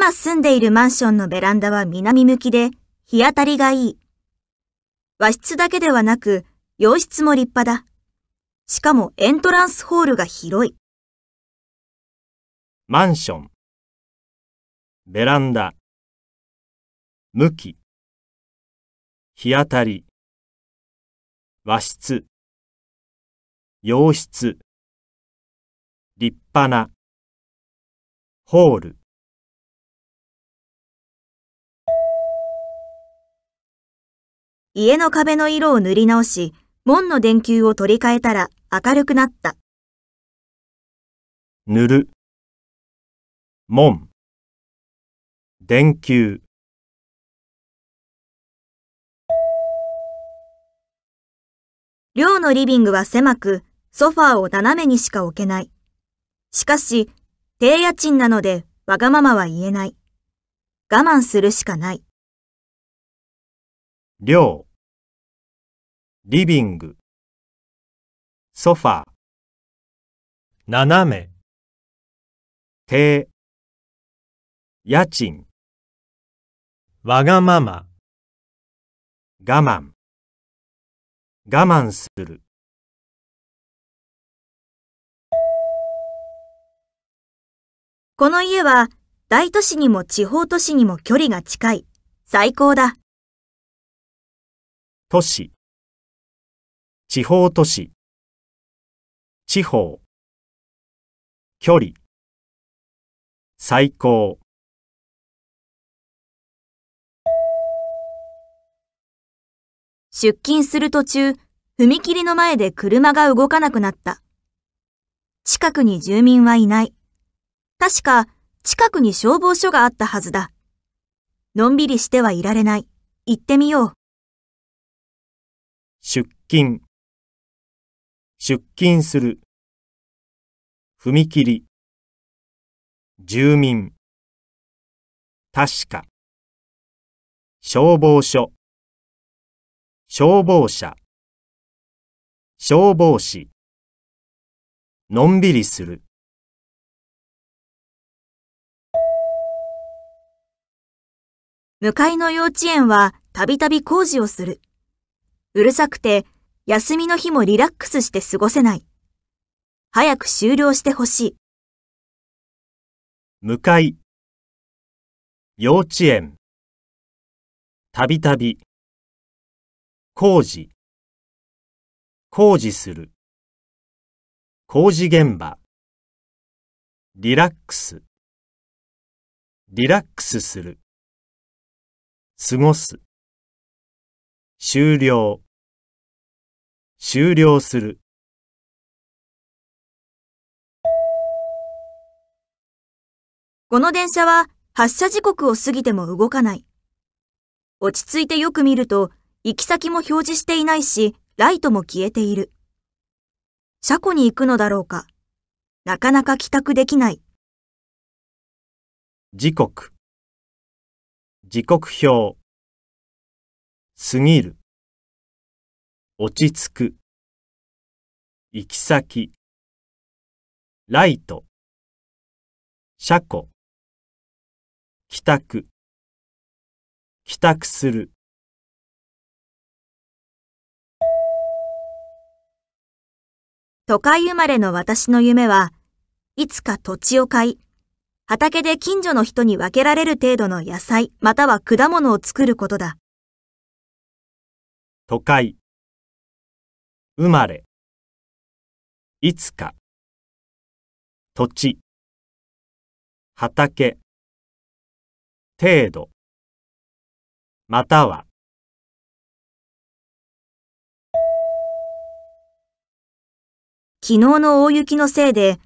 今住んでいるマンションのベランダは南向きで日当たりがいい。和室だけではなく洋室も立派だ。しかもエントランスホールが広い。マンション、ベランダ、向き、日当たり、和室、洋室、立派な、ホール。家の壁の色を塗り直し、門の電球を取り替えたら明るくなった。塗る、門、電球。寮のリビングは狭く、ソファーを斜めにしか置けない。しかし、低家賃なのでわがままは言えない。我慢するしかない。寮リビングソファー斜め低家賃わがまま我慢我慢するこの家は大都市にも地方都市にも距離が近い。最高だ。都市地方都市地方距離最高出勤する途中、踏切の前で車が動かなくなった。近くに住民はいない。確か、近くに消防署があったはずだ。のんびりしてはいられない。行ってみよう。出勤、出勤する、踏切、住民、確か、消防署、消防車、消防士、のんびりする。向かいの幼稚園はたびたび工事をする。うるさくて、休みの日もリラックスして過ごせない。早く終了してほしい。向かい、幼稚園、たびたび、工事、工事する、工事現場、リラックス、リラックスする、過ごす。終了、終了する。この電車は発車時刻を過ぎても動かない。落ち着いてよく見ると、行き先も表示していないし、ライトも消えている。車庫に行くのだろうか。なかなか帰宅できない。時刻。時刻表。過ぎる、落ち着く、行き先、ライト、車庫、帰宅、帰宅する。都会生まれの私の夢はいつか土地を買い、畑で近所の人に分けられる程度の野菜または果物を作ることだ。都会生まれいつか土地畑程度または昨日の大雪のせいで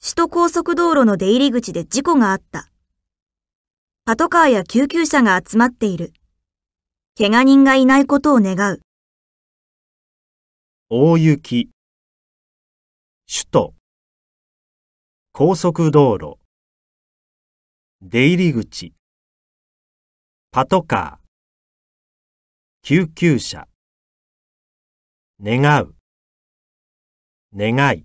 首都高速道路の出入り口で事故があった。パトカーや救急車が集まっている。怪我人がいないことを願う。大雪、首都、高速道路、出入り口、パトカー、救急車、願う、願い。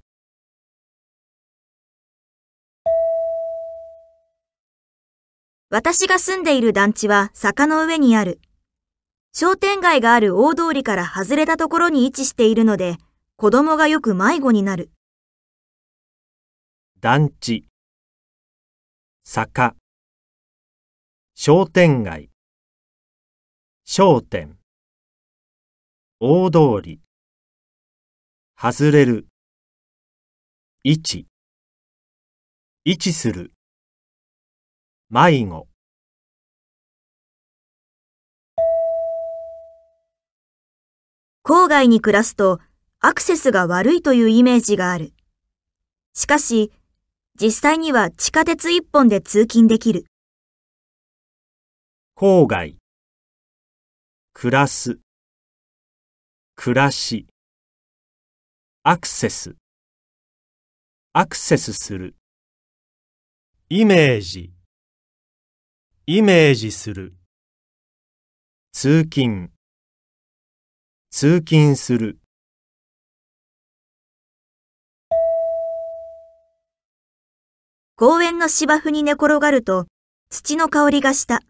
私が住んでいる団地は坂の上にある。商店街がある大通りから外れたところに位置しているので、子供がよく迷子になる。団地、坂、商店街、商店、大通り、外れる、位置、位置する、迷子。郊外に暮らすとアクセスが悪いというイメージがある。しかし、実際には地下鉄一本で通勤できる。郊外、暮らす、暮らし、アクセス、アクセスする、イメージ、イメージする、通勤、通勤する。公園の芝生に寝転がると、土の香りがした。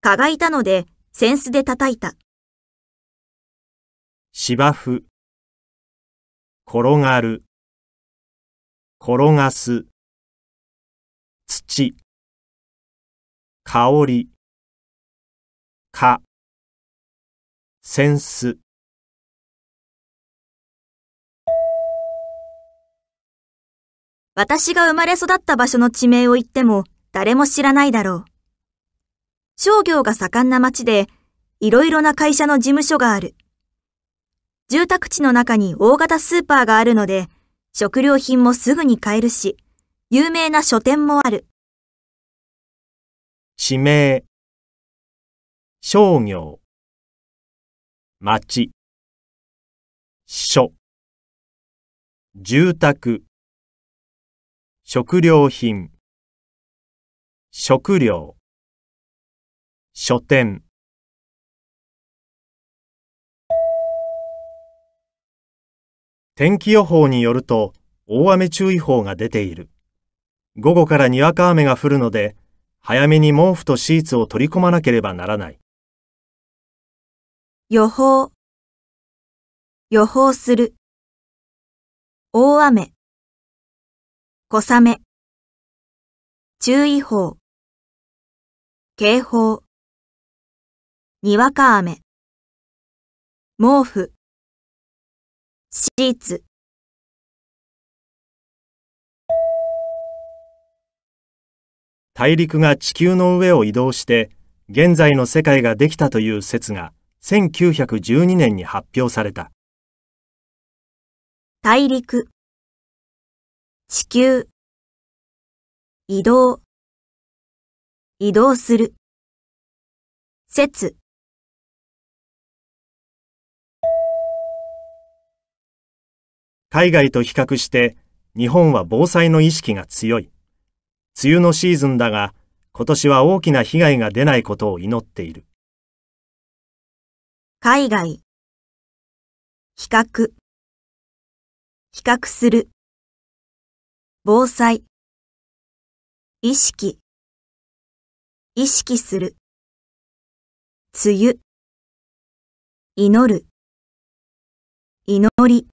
蚊がいたので、扇子で叩いた。芝生。転がる。転がす。土。香り。蚊。センス私が生まれ育った場所の地名を言っても誰も知らないだろう。商業が盛んな町で、いろいろな会社の事務所がある。住宅地の中に大型スーパーがあるので、食料品もすぐに買えるし、有名な書店もある。地名、商業。町、書、住宅、食料品、食料、書店。天気予報によると大雨注意報が出ている。午後からにわか雨が降るので、早めに毛布とシーツを取り込まなければならない。予報、予報する。大雨、小雨。注意報、警報。にわか雨。毛布、シーツ。大陸が地球の上を移動して現在の世界ができたという説が1912年に発表された。大陸、地球、移動、移動する、説。海外と比較して日本は防災の意識が強い。梅雨のシーズンだが今年は大きな被害が出ないことを祈っている。海外、比較、比較する、防災、意識、意識する、梅雨、祈る、祈り、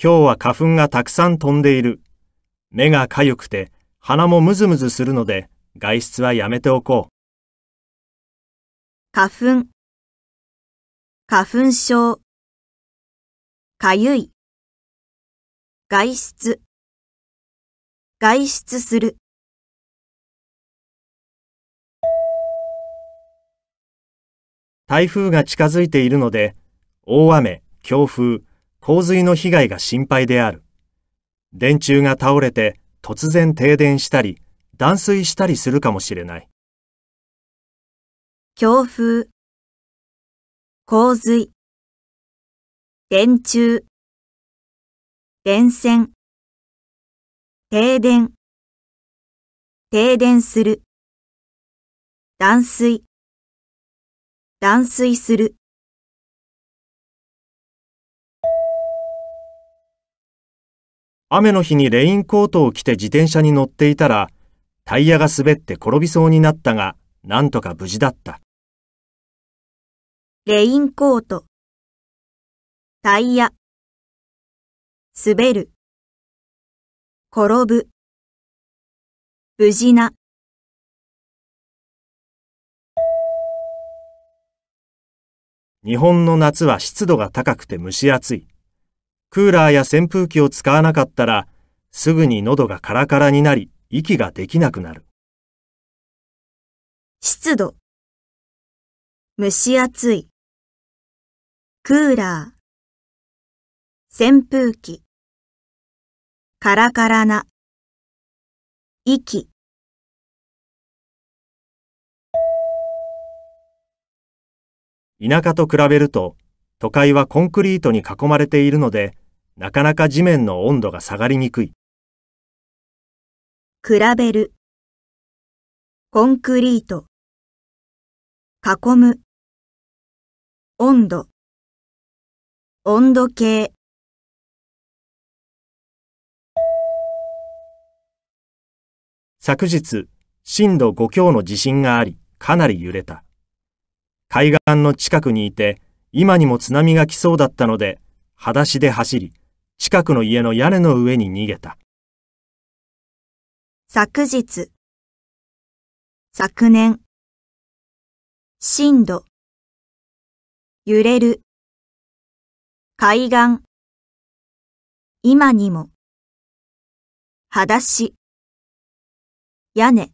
今日は花粉がたくさん飛んでいる。目がかゆくて鼻もムズムズするので外出はやめておこう。花粉、花粉症、かゆい、外出、外出する。台風が近づいているので、大雨、強風、洪水の被害が心配である。電柱が倒れて突然停電したり、断水したりするかもしれない。強風、洪水、電柱、電線、停電、停電する、断水、断水する。雨の日にレインコートを着て自転車に乗っていたら、タイヤが滑って転びそうになったが、なんとか無事だった。レインコート。タイヤ。滑る。転ぶ。無事な。日本の夏は湿度が高くて蒸し暑い。クーラーや扇風機を使わなかったら、すぐに喉がカラカラになり、息ができなくなる。湿度。蒸し暑い。クーラー。扇風機。カラカラな。息。田舎と比べると、都会はコンクリートに囲まれているので、なかなか地面の温度が下がりにくい。比べる。コンクリート。囲む。温度。温度計。昨日、震度5強の地震があり、かなり揺れた。海岸の近くにいて、今にも津波が来そうだったので、裸足で走り、近くの家の屋根の上に逃げた。昨日、昨年、震度、揺れる、海岸、今にも、裸足、屋根。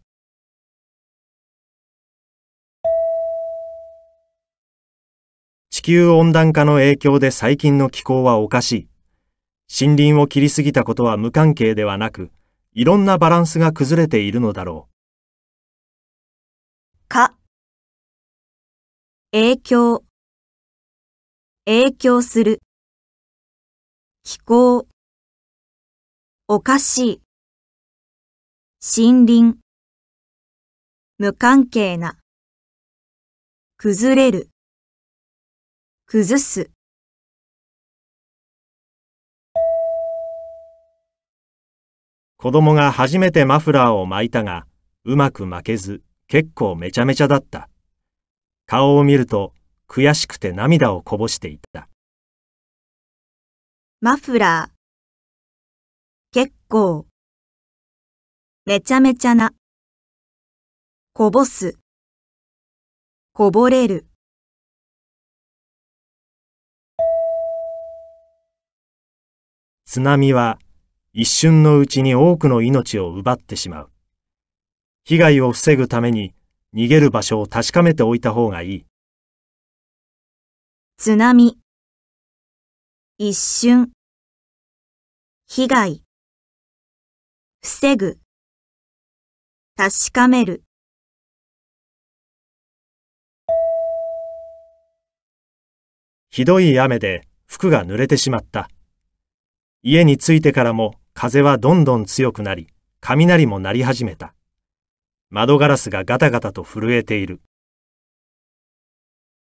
地球温暖化の影響で最近の気候はおかしい。森林を切りすぎたことは無関係ではなく、いろんなバランスが崩れているのだろう。か、影響、影響する、気候、おかしい、森林、無関係な、崩れる、崩す。子供が初めてマフラーを巻いたが、うまく巻けず、結構めちゃめちゃだった。顔を見ると、悔しくて涙をこぼしていた。マフラー。結構。めちゃめちゃな。こぼす。こぼれる。津波は一瞬のうちに多くの命を奪ってしまう。被害を防ぐために逃げる場所を確かめておいた方がいい。津波、一瞬、被害、防ぐ、確かめる。ひどい雨で服が濡れてしまった。家に着いてからも風はどんどん強くなり、雷も鳴り始めた。窓ガラスがガタガタと震えている。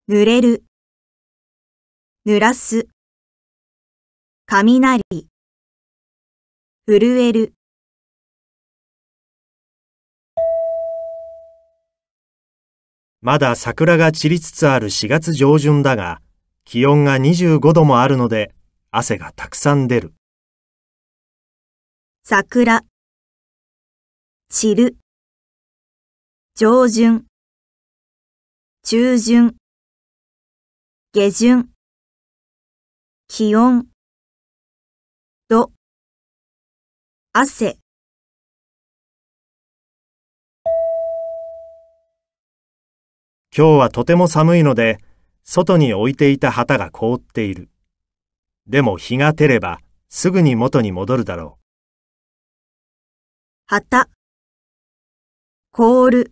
濡れる。濡らす。雷。震える。まだ桜が散りつつある4月上旬だが、気温が25度もあるので、汗がたくさん出る。桜、散る、上旬、中旬、下旬、気温、度、汗。今日はとても寒いので、外に置いていた旗が凍っている。でも日が照れば、すぐに元に戻るだろう。旗、コール、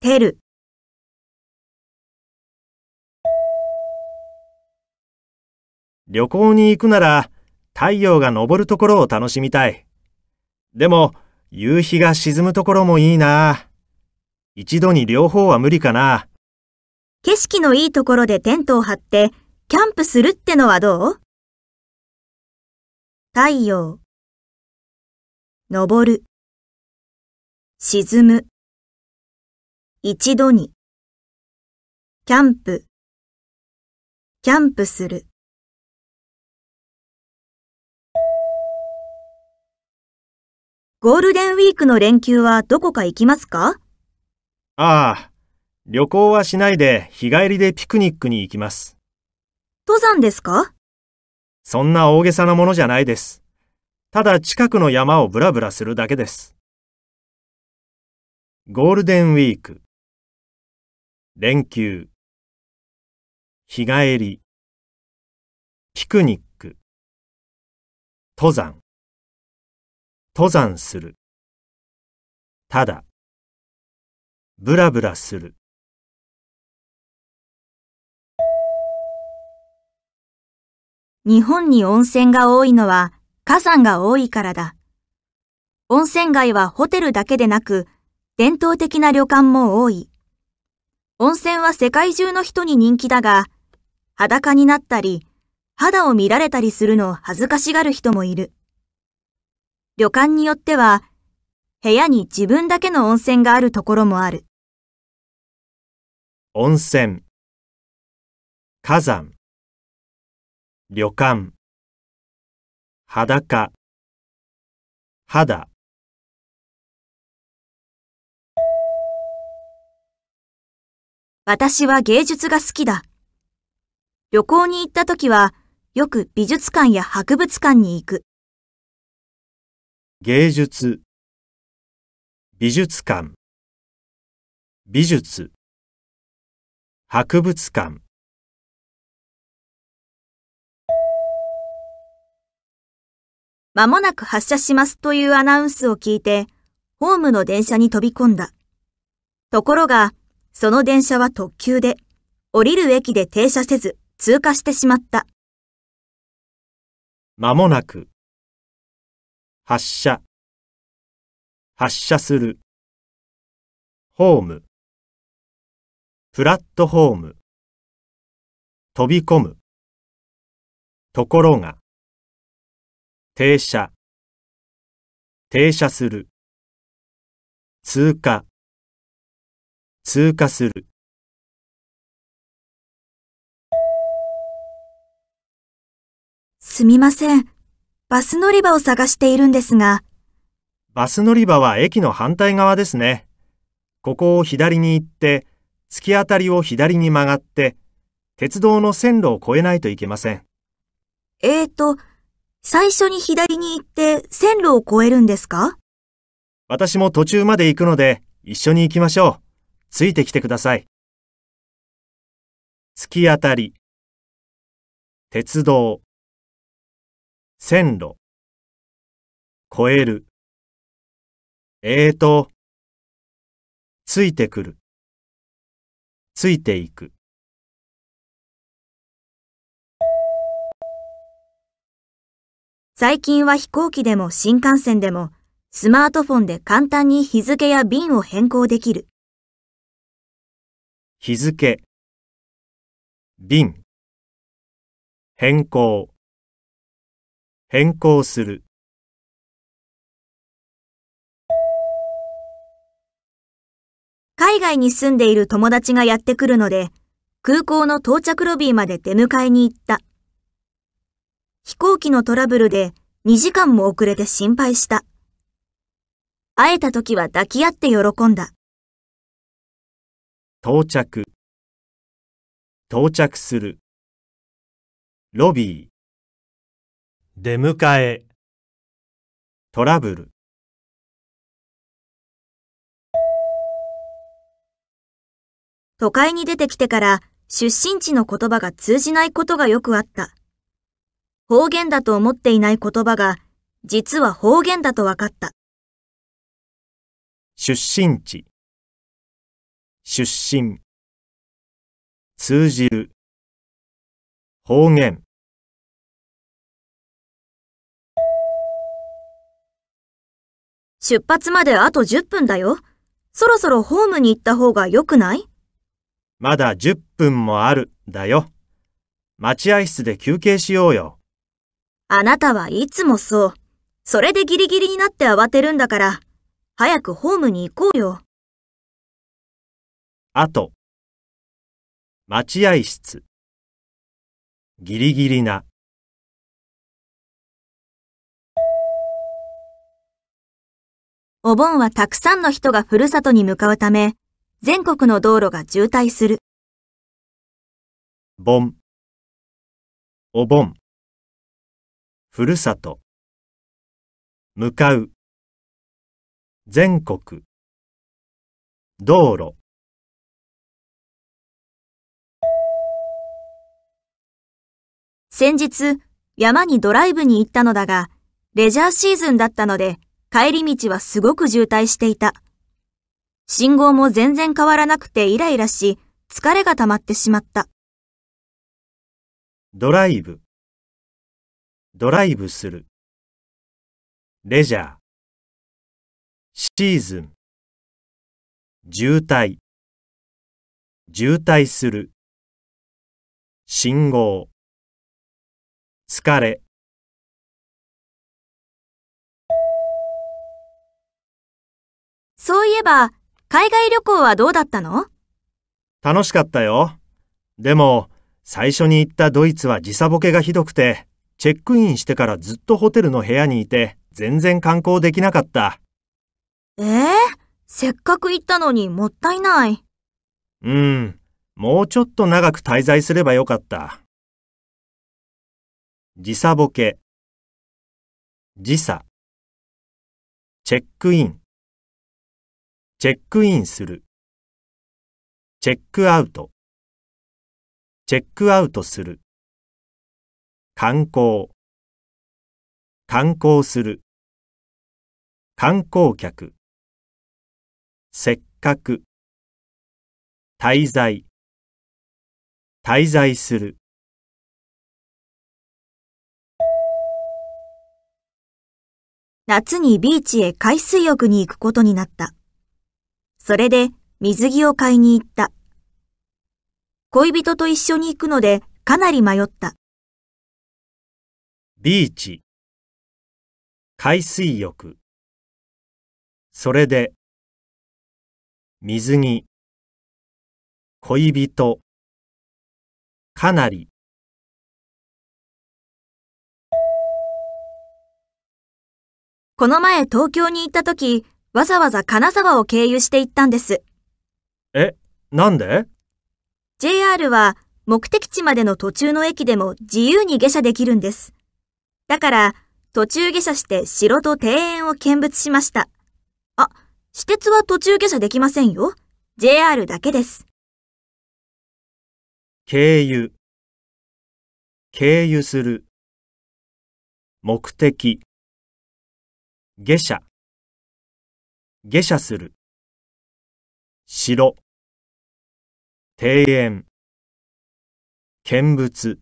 てる。旅行に行くなら太陽が昇るところを楽しみたい。でも夕日が沈むところもいいな。一度に両方は無理かな。景色のいいところでテントを張ってキャンプするってのはどう太陽登る、沈む、一度に、キャンプ、キャンプする。ゴールデンウィークの連休はどこか行きますかああ、旅行はしないで日帰りでピクニックに行きます。登山ですかそんな大げさなものじゃないです。ただ近くの山をぶらぶらするだけです。ゴールデンウィーク、連休、日帰り、ピクニック、登山、登山する、ただ、ぶらぶらする。日本に温泉が多いのは火山が多いからだ。温泉街はホテルだけでなく、伝統的な旅館も多い。温泉は世界中の人に人気だが、裸になったり、肌を見られたりするのを恥ずかしがる人もいる。旅館によっては、部屋に自分だけの温泉があるところもある。温泉火山旅館裸肌私は芸術が好きだ。旅行に行った時は、よく美術館や博物館に行く。芸術、美術館、美術、博物館。間もなく発車しますというアナウンスを聞いて、ホームの電車に飛び込んだ。ところが、その電車は特急で、降りる駅で停車せず通過してしまった。間もなく、発車、発車する、ホーム、プラットホーム、飛び込む、ところが、停車停車する通過通過するすみません。バス乗り場を探しているんですが。バス乗り場は駅の反対側ですね。ここを左に行って、突き当たりを左に曲がって、鉄道の線路を越えないといけません。えーと、最初に左に行って線路を越えるんですか私も途中まで行くので一緒に行きましょう。ついてきてください。突き当たり、鉄道、線路、越える。えーと、ついてくる、ついていく。最近は飛行機でも新幹線でもスマートフォンで簡単に日付や便を変更できる。日付、便、変更、変更する。海外に住んでいる友達がやってくるので、空港の到着ロビーまで出迎えに行った。飛行機のトラブルで2時間も遅れて心配した。会えた時は抱き合って喜んだ。到着、到着する。ロビー、出迎え、トラブル。都会に出てきてから出身地の言葉が通じないことがよくあった。方言だと思っていない言葉が、実は方言だと分かった。出身地、出身、通じる、方言。出発まであと10分だよ。そろそろホームに行った方が良くないまだ10分もある、だよ。待合室で休憩しようよ。あなたはいつもそう。それでギリギリになって慌てるんだから、早くホームに行こうよ。あと、待合室、ギリギリな。お盆はたくさんの人がふるさとに向かうため、全国の道路が渋滞する。盆お盆ふるさと向かう全国道路先日山にドライブに行ったのだがレジャーシーズンだったので帰り道はすごく渋滞していた信号も全然変わらなくてイライラし疲れが溜まってしまったドライブドライブする、レジャー、シーズン、渋滞、渋滞する、信号、疲れ、そういえば、海外旅行はどうだったの楽しかったよ。でも、最初に行ったドイツは時差ボケがひどくて、チェックインしてからずっとホテルの部屋にいて、全然観光できなかった。ええー、せっかく行ったのにもったいない。うん、もうちょっと長く滞在すればよかった。時差ボケ。時差。チェックイン。チェックインする。チェックアウト。チェックアウトする。観光観光する観光客せっかく滞在滞在する夏にビーチへ海水浴に行くことになった。それで水着を買いに行った。恋人と一緒に行くのでかなり迷った。ビーチ、海水浴、それで、水着、恋人、かなり、この前東京に行った時、わざわざ金沢を経由して行ったんです。え、なんで ?JR は目的地までの途中の駅でも自由に下車できるんです。だから、途中下車して城と庭園を見物しました。あ、私鉄は途中下車できませんよ。JR だけです。経由、経由する、目的、下車、下車する、城、庭園、見物、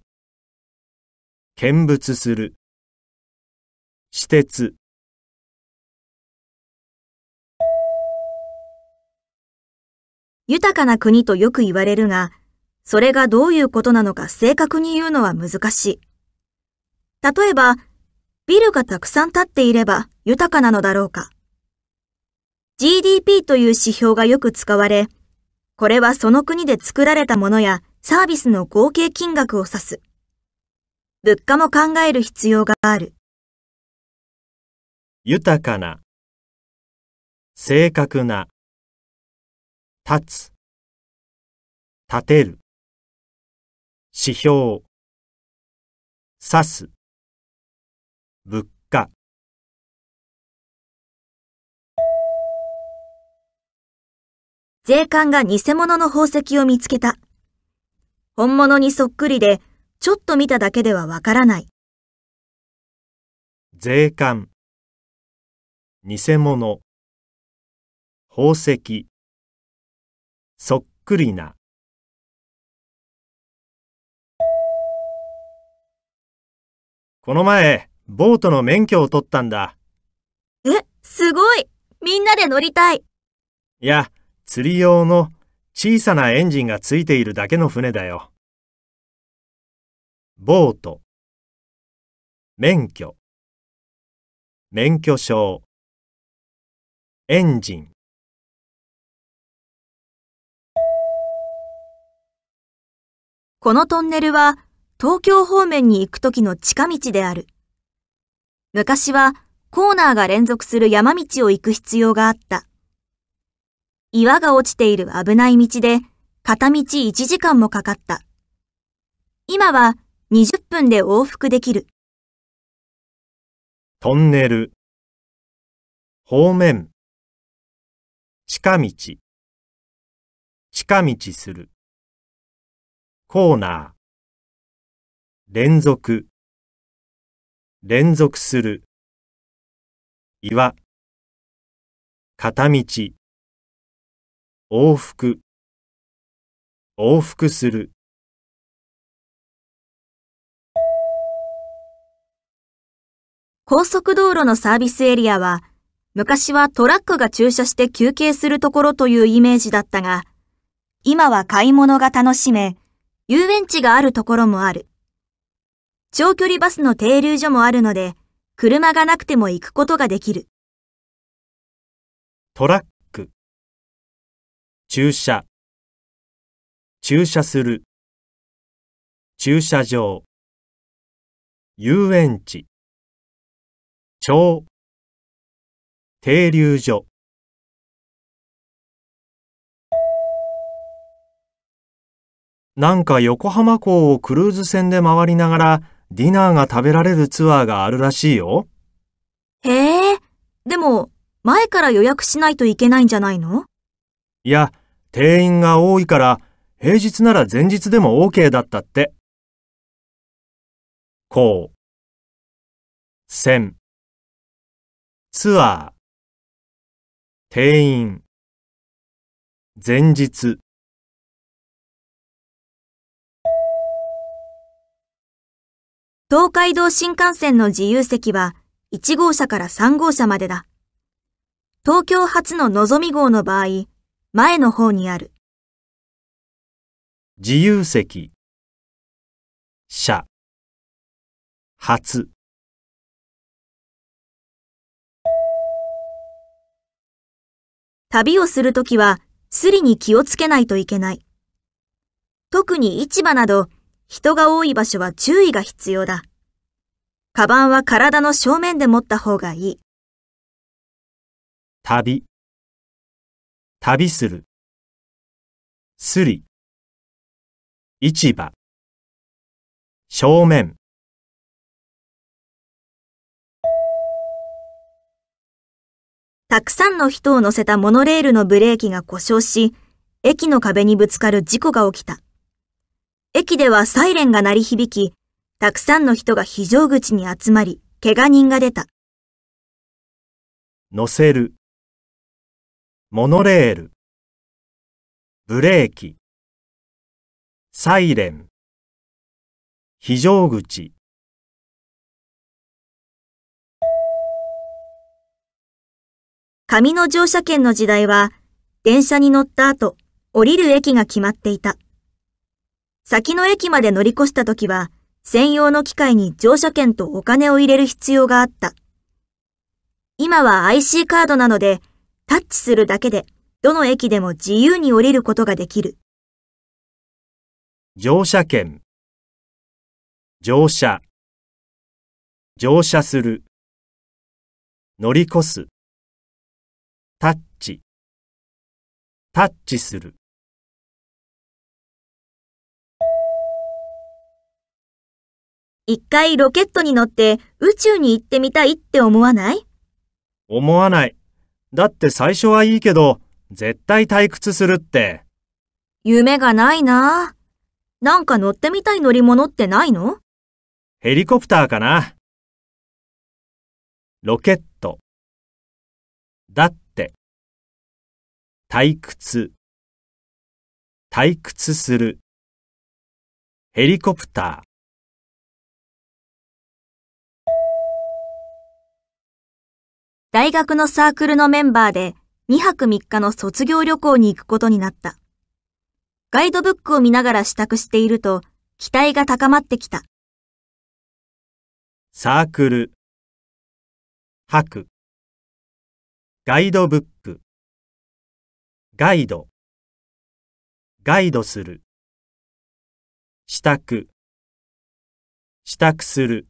見物する。私鉄豊かな国とよく言われるが、それがどういうことなのか正確に言うのは難しい。例えば、ビルがたくさん建っていれば豊かなのだろうか。GDP という指標がよく使われ、これはその国で作られたものやサービスの合計金額を指す。物価も考える必要がある。豊かな、正確な、立つ、立てる、指標、指す、物価。税関が偽物の宝石を見つけた。本物にそっくりで、ちょっと見ただけではわからない。税関偽物宝石そっくりなこの前、ボートの免許を取ったんだ。え、すごいみんなで乗りたいいや、釣り用の小さなエンジンがついているだけの船だよ。ボート免許免許証エンジンこのトンネルは東京方面に行くときの近道である。昔はコーナーが連続する山道を行く必要があった。岩が落ちている危ない道で片道1時間もかかった。今は20分で往復できる。トンネル方面近道、近道する。コーナー、連続、連続する。岩、片道、往復、往復する。高速道路のサービスエリアは昔はトラックが駐車して休憩するところというイメージだったが、今は買い物が楽しめ、遊園地があるところもある。長距離バスの停留所もあるので、車がなくても行くことができる。トラック、駐車、駐車する、駐車場、遊園地、町、停留所なんか横浜港をクルーズ船で回りながらディナーが食べられるツアーがあるらしいよ。へえ、でも前から予約しないといけないんじゃないのいや、定員が多いから平日なら前日でも OK だったって。こう。船。ツアー。定員前日東海道新幹線の自由席は1号車から3号車までだ。東京発ののぞみ号の場合、前の方にある。自由席、車、初。旅をするときは、スリに気をつけないといけない。特に市場など、人が多い場所は注意が必要だ。カバンは体の正面で持った方がいい。旅、旅する、すり、市場、正面。たくさんの人を乗せたモノレールのブレーキが故障し、駅の壁にぶつかる事故が起きた。駅ではサイレンが鳴り響き、たくさんの人が非常口に集まり、怪我人が出た。乗せる。モノレール。ブレーキ。サイレン。非常口。紙の乗車券の時代は、電車に乗った後、降りる駅が決まっていた。先の駅まで乗り越した時は、専用の機械に乗車券とお金を入れる必要があった。今は IC カードなので、タッチするだけで、どの駅でも自由に降りることができる。乗車券乗車乗車する乗り越すタッチ、タッチする。一回ロケットに乗って宇宙に行ってみたいって思わない思わない。だって最初はいいけど、絶対退屈するって。夢がないななんか乗ってみたい乗り物ってないのヘリコプターかな。ロケット。だって、退屈、退屈する、ヘリコプター。大学のサークルのメンバーで2泊3日の卒業旅行に行くことになった。ガイドブックを見ながら支度していると期待が高まってきた。サークル、泊、ガイドブック、ガイド、ガイドする、支度、支度する、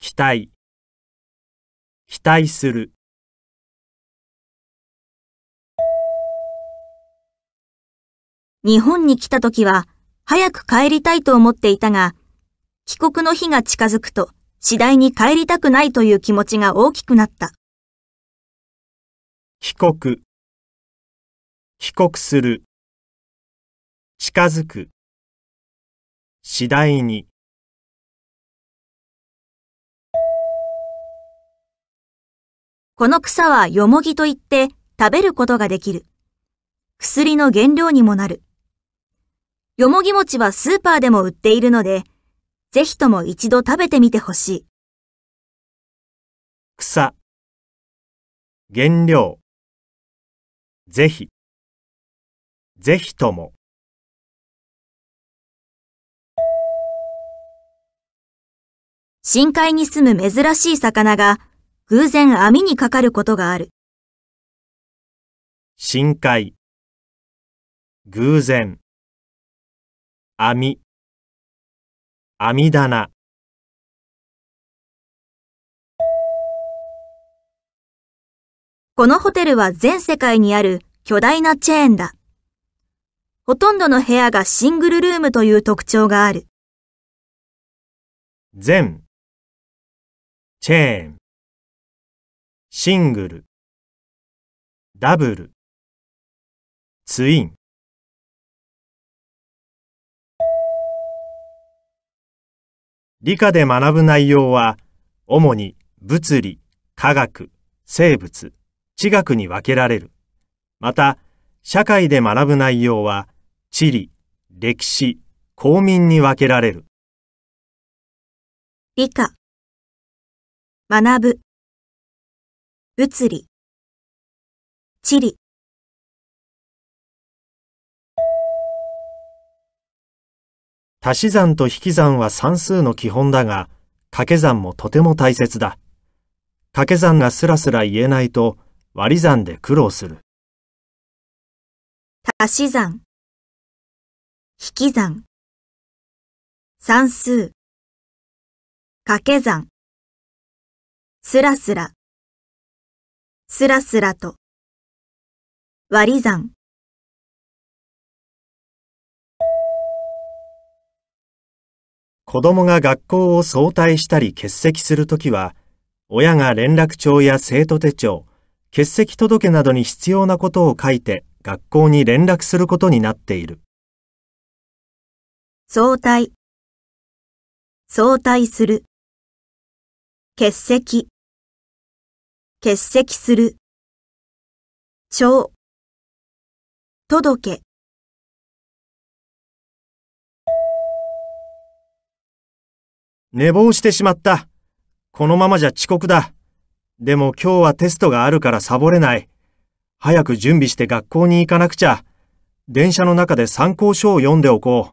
期待、期待する。日本に来た時は、早く帰りたいと思っていたが、帰国の日が近づくと、次第に帰りたくないという気持ちが大きくなった。被告、被告する、近づく、次第に。この草はよもぎといって食べることができる。薬の原料にもなる。よもぎ餅はスーパーでも売っているので、ぜひとも一度食べてみてほしい。草、原料。ぜひ、ぜひとも。深海に住む珍しい魚が偶然網にかかることがある。深海、偶然、網、網棚。このホテルは全世界にある巨大なチェーンだ。ほとんどの部屋がシングルルームという特徴がある。全、チェーン、シングル、ダブル、ツイン。理科で学ぶ内容は、主に物理、科学、生物、地学に分けられる。また、社会で学ぶ内容は、地理、歴史、公民に分けられる。理科、学ぶ、物理、地理。足し算と引き算は算数の基本だが、掛け算もとても大切だ。掛け算がすらすら言えないと、割り算で苦労する。足し算、引き算、算数、掛け算、すらすら、すらすらと、割り算。子供が学校を早退したり欠席するときは、親が連絡帳や生徒手帳、欠席届などに必要なことを書いて学校に連絡することになっている。相対、相対する。欠席、欠席する。超、届け。寝坊してしまった。このままじゃ遅刻だ。でも今日はテストがあるからサボれない。早く準備して学校に行かなくちゃ。電車の中で参考書を読んでおこ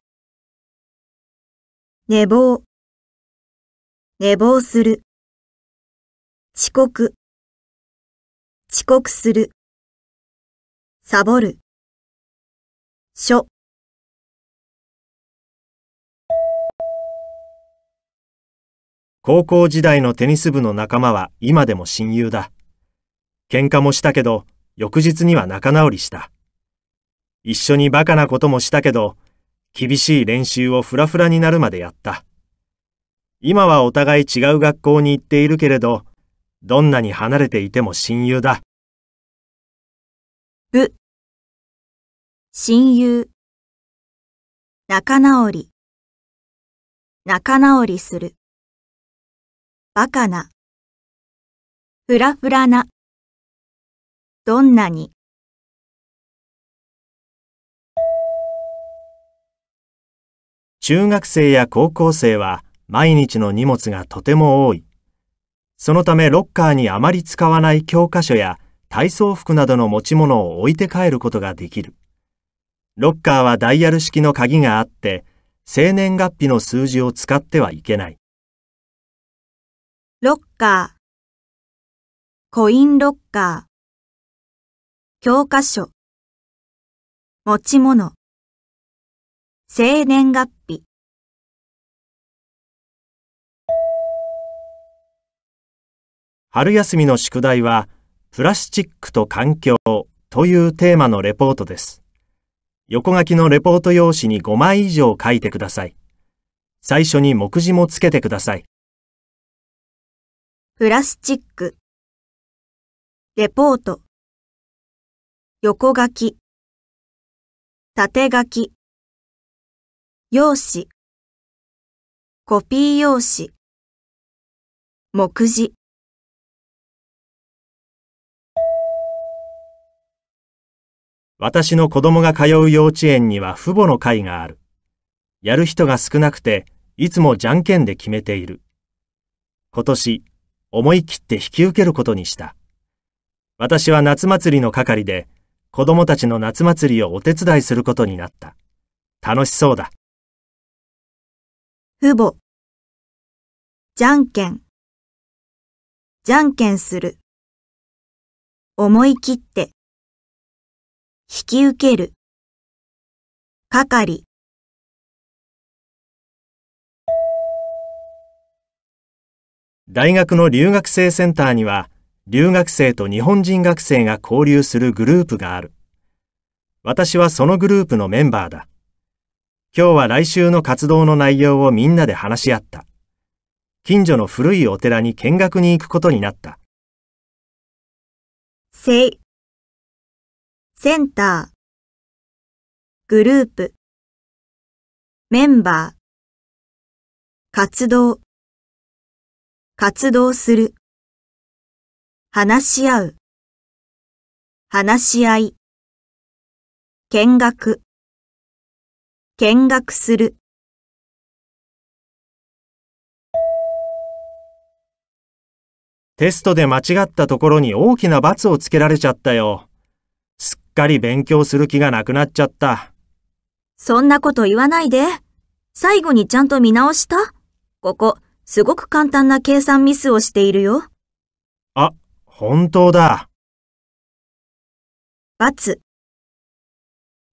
う。寝坊。寝坊する。遅刻。遅刻する。サボる。書。高校時代のテニス部の仲間は今でも親友だ。喧嘩もしたけど、翌日には仲直りした。一緒にバカなこともしたけど、厳しい練習をフラフラになるまでやった。今はお互い違う学校に行っているけれど、どんなに離れていても親友だ。部、親友、仲直り、仲直りする。バカな。ふらふらな。どんなに。中学生や高校生は毎日の荷物がとても多い。そのためロッカーにあまり使わない教科書や体操服などの持ち物を置いて帰ることができる。ロッカーはダイヤル式の鍵があって、生年月日の数字を使ってはいけない。ロッカー、コインロッカー、教科書、持ち物、生年月日。春休みの宿題は、プラスチックと環境というテーマのレポートです。横書きのレポート用紙に5枚以上書いてください。最初に目次もつけてください。プラスチック。レポート。横書き。縦書き。用紙。コピー用紙。目次。私の子供が通う幼稚園には父母の会がある。やる人が少なくて、いつもじゃんけんで決めている。今年、思い切って引き受けることにした。私は夏祭りの係で、子供たちの夏祭りをお手伝いすることになった。楽しそうだ。父母。じゃんけん。じゃんけんする。思い切って。引き受ける。係。大学の留学生センターには、留学生と日本人学生が交流するグループがある。私はそのグループのメンバーだ。今日は来週の活動の内容をみんなで話し合った。近所の古いお寺に見学に行くことになった。生、センター、グループ、メンバー、活動。活動する。話し合う。話し合い。見学。見学する。テストで間違ったところに大きな罰をつけられちゃったよ。すっかり勉強する気がなくなっちゃった。そんなこと言わないで。最後にちゃんと見直したここ。すごく簡単な計算ミスをしているよ。あ、本当だ。×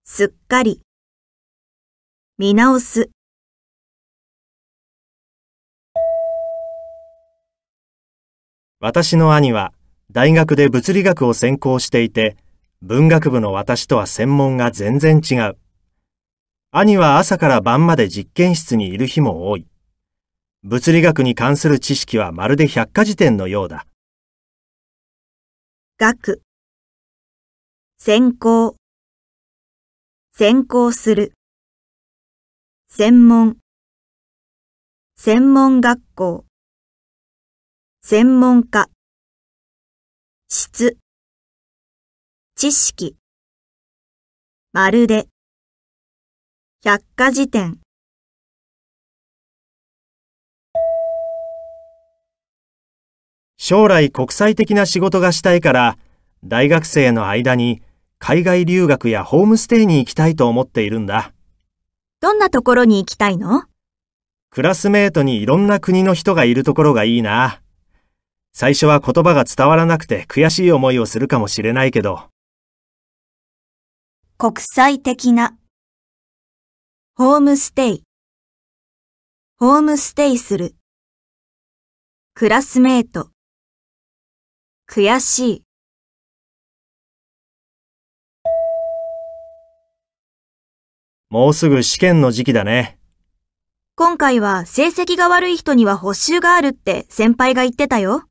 すっかり見直す私の兄は大学で物理学を専攻していて、文学部の私とは専門が全然違う。兄は朝から晩まで実験室にいる日も多い。物理学に関する知識はまるで百科事典のようだ。学、専攻、専攻する、専門、専門学校、専門家、質、知識、まるで、百科事典。将来国際的な仕事がしたいから、大学生の間に海外留学やホームステイに行きたいと思っているんだ。どんなところに行きたいのクラスメートにいろんな国の人がいるところがいいな。最初は言葉が伝わらなくて悔しい思いをするかもしれないけど。国際的な。ホームステイ。ホームステイする。クラスメート。悔しい。もうすぐ試験の時期だね。今回は成績が悪い人には補習があるって先輩が言ってたよ。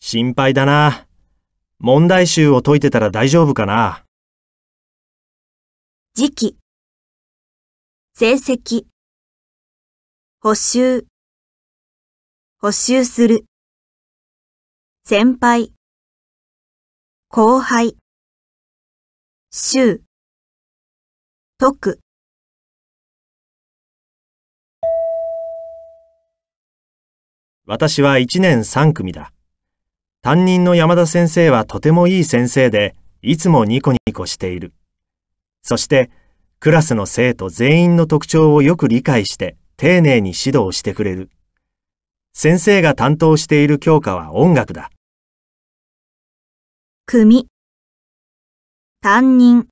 心配だな。問題集を解いてたら大丈夫かな。時期、成績、補修、補修する。先輩、後輩、衆、徳。私は一年三組だ。担任の山田先生はとてもいい先生で、いつもニコニコしている。そして、クラスの生徒全員の特徴をよく理解して、丁寧に指導してくれる。先生が担当している教科は音楽だ。組、担任、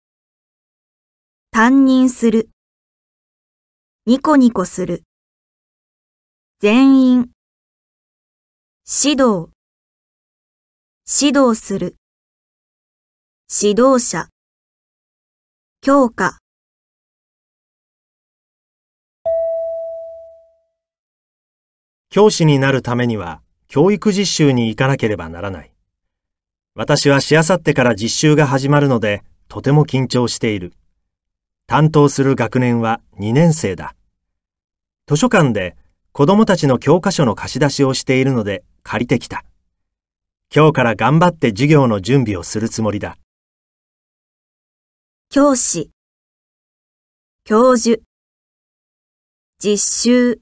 担任する、ニコニコする、全員、指導、指導する、指導者、教科、教師になるためには教育実習に行かなければならない。私はしあさってから実習が始まるので、とても緊張している。担当する学年は2年生だ。図書館で子供たちの教科書の貸し出しをしているので借りてきた。今日から頑張って授業の準備をするつもりだ。教師、教授、実習、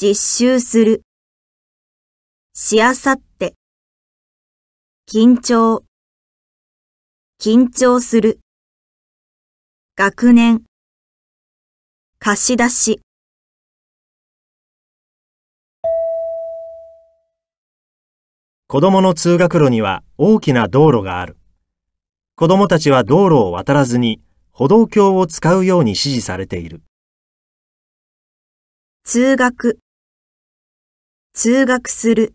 実習する。しあさって。緊張。緊張する。学年。貸し出し。子供の通学路には大きな道路がある。子供たちは道路を渡らずに歩道橋を使うように指示されている。通学通学する。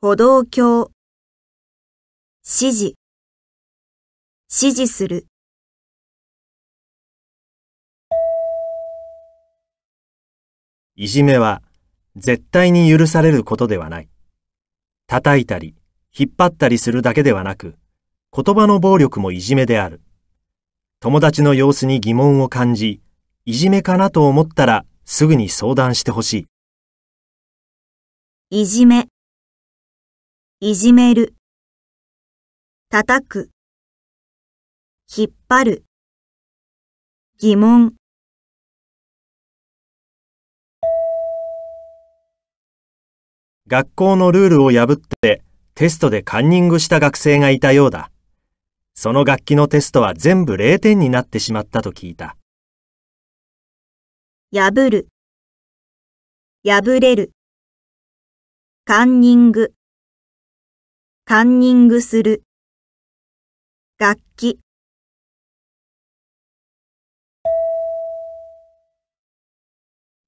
歩道橋。指示。指示する。いじめは絶対に許されることではない。叩いたり、引っ張ったりするだけではなく、言葉の暴力もいじめである。友達の様子に疑問を感じ、いじめかなと思ったらすぐに相談してほしい。いじめ、いじめる、叩く、引っ張る、疑問。学校のルールを破ってテストでカンニングした学生がいたようだ。その楽器のテストは全部0点になってしまったと聞いた。破る、破れる。カンニング、カンニングする、楽器。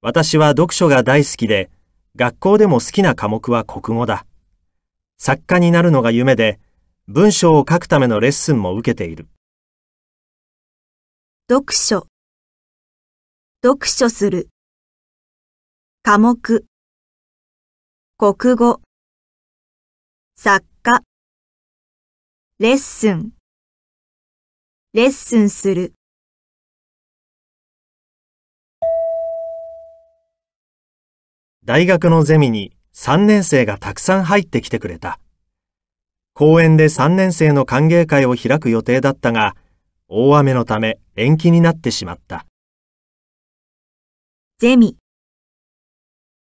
私は読書が大好きで、学校でも好きな科目は国語だ。作家になるのが夢で、文章を書くためのレッスンも受けている。読書、読書する、科目。国語、作家、レッスン、レッスンする。大学のゼミに3年生がたくさん入ってきてくれた。公園で3年生の歓迎会を開く予定だったが、大雨のため延期になってしまった。ゼミ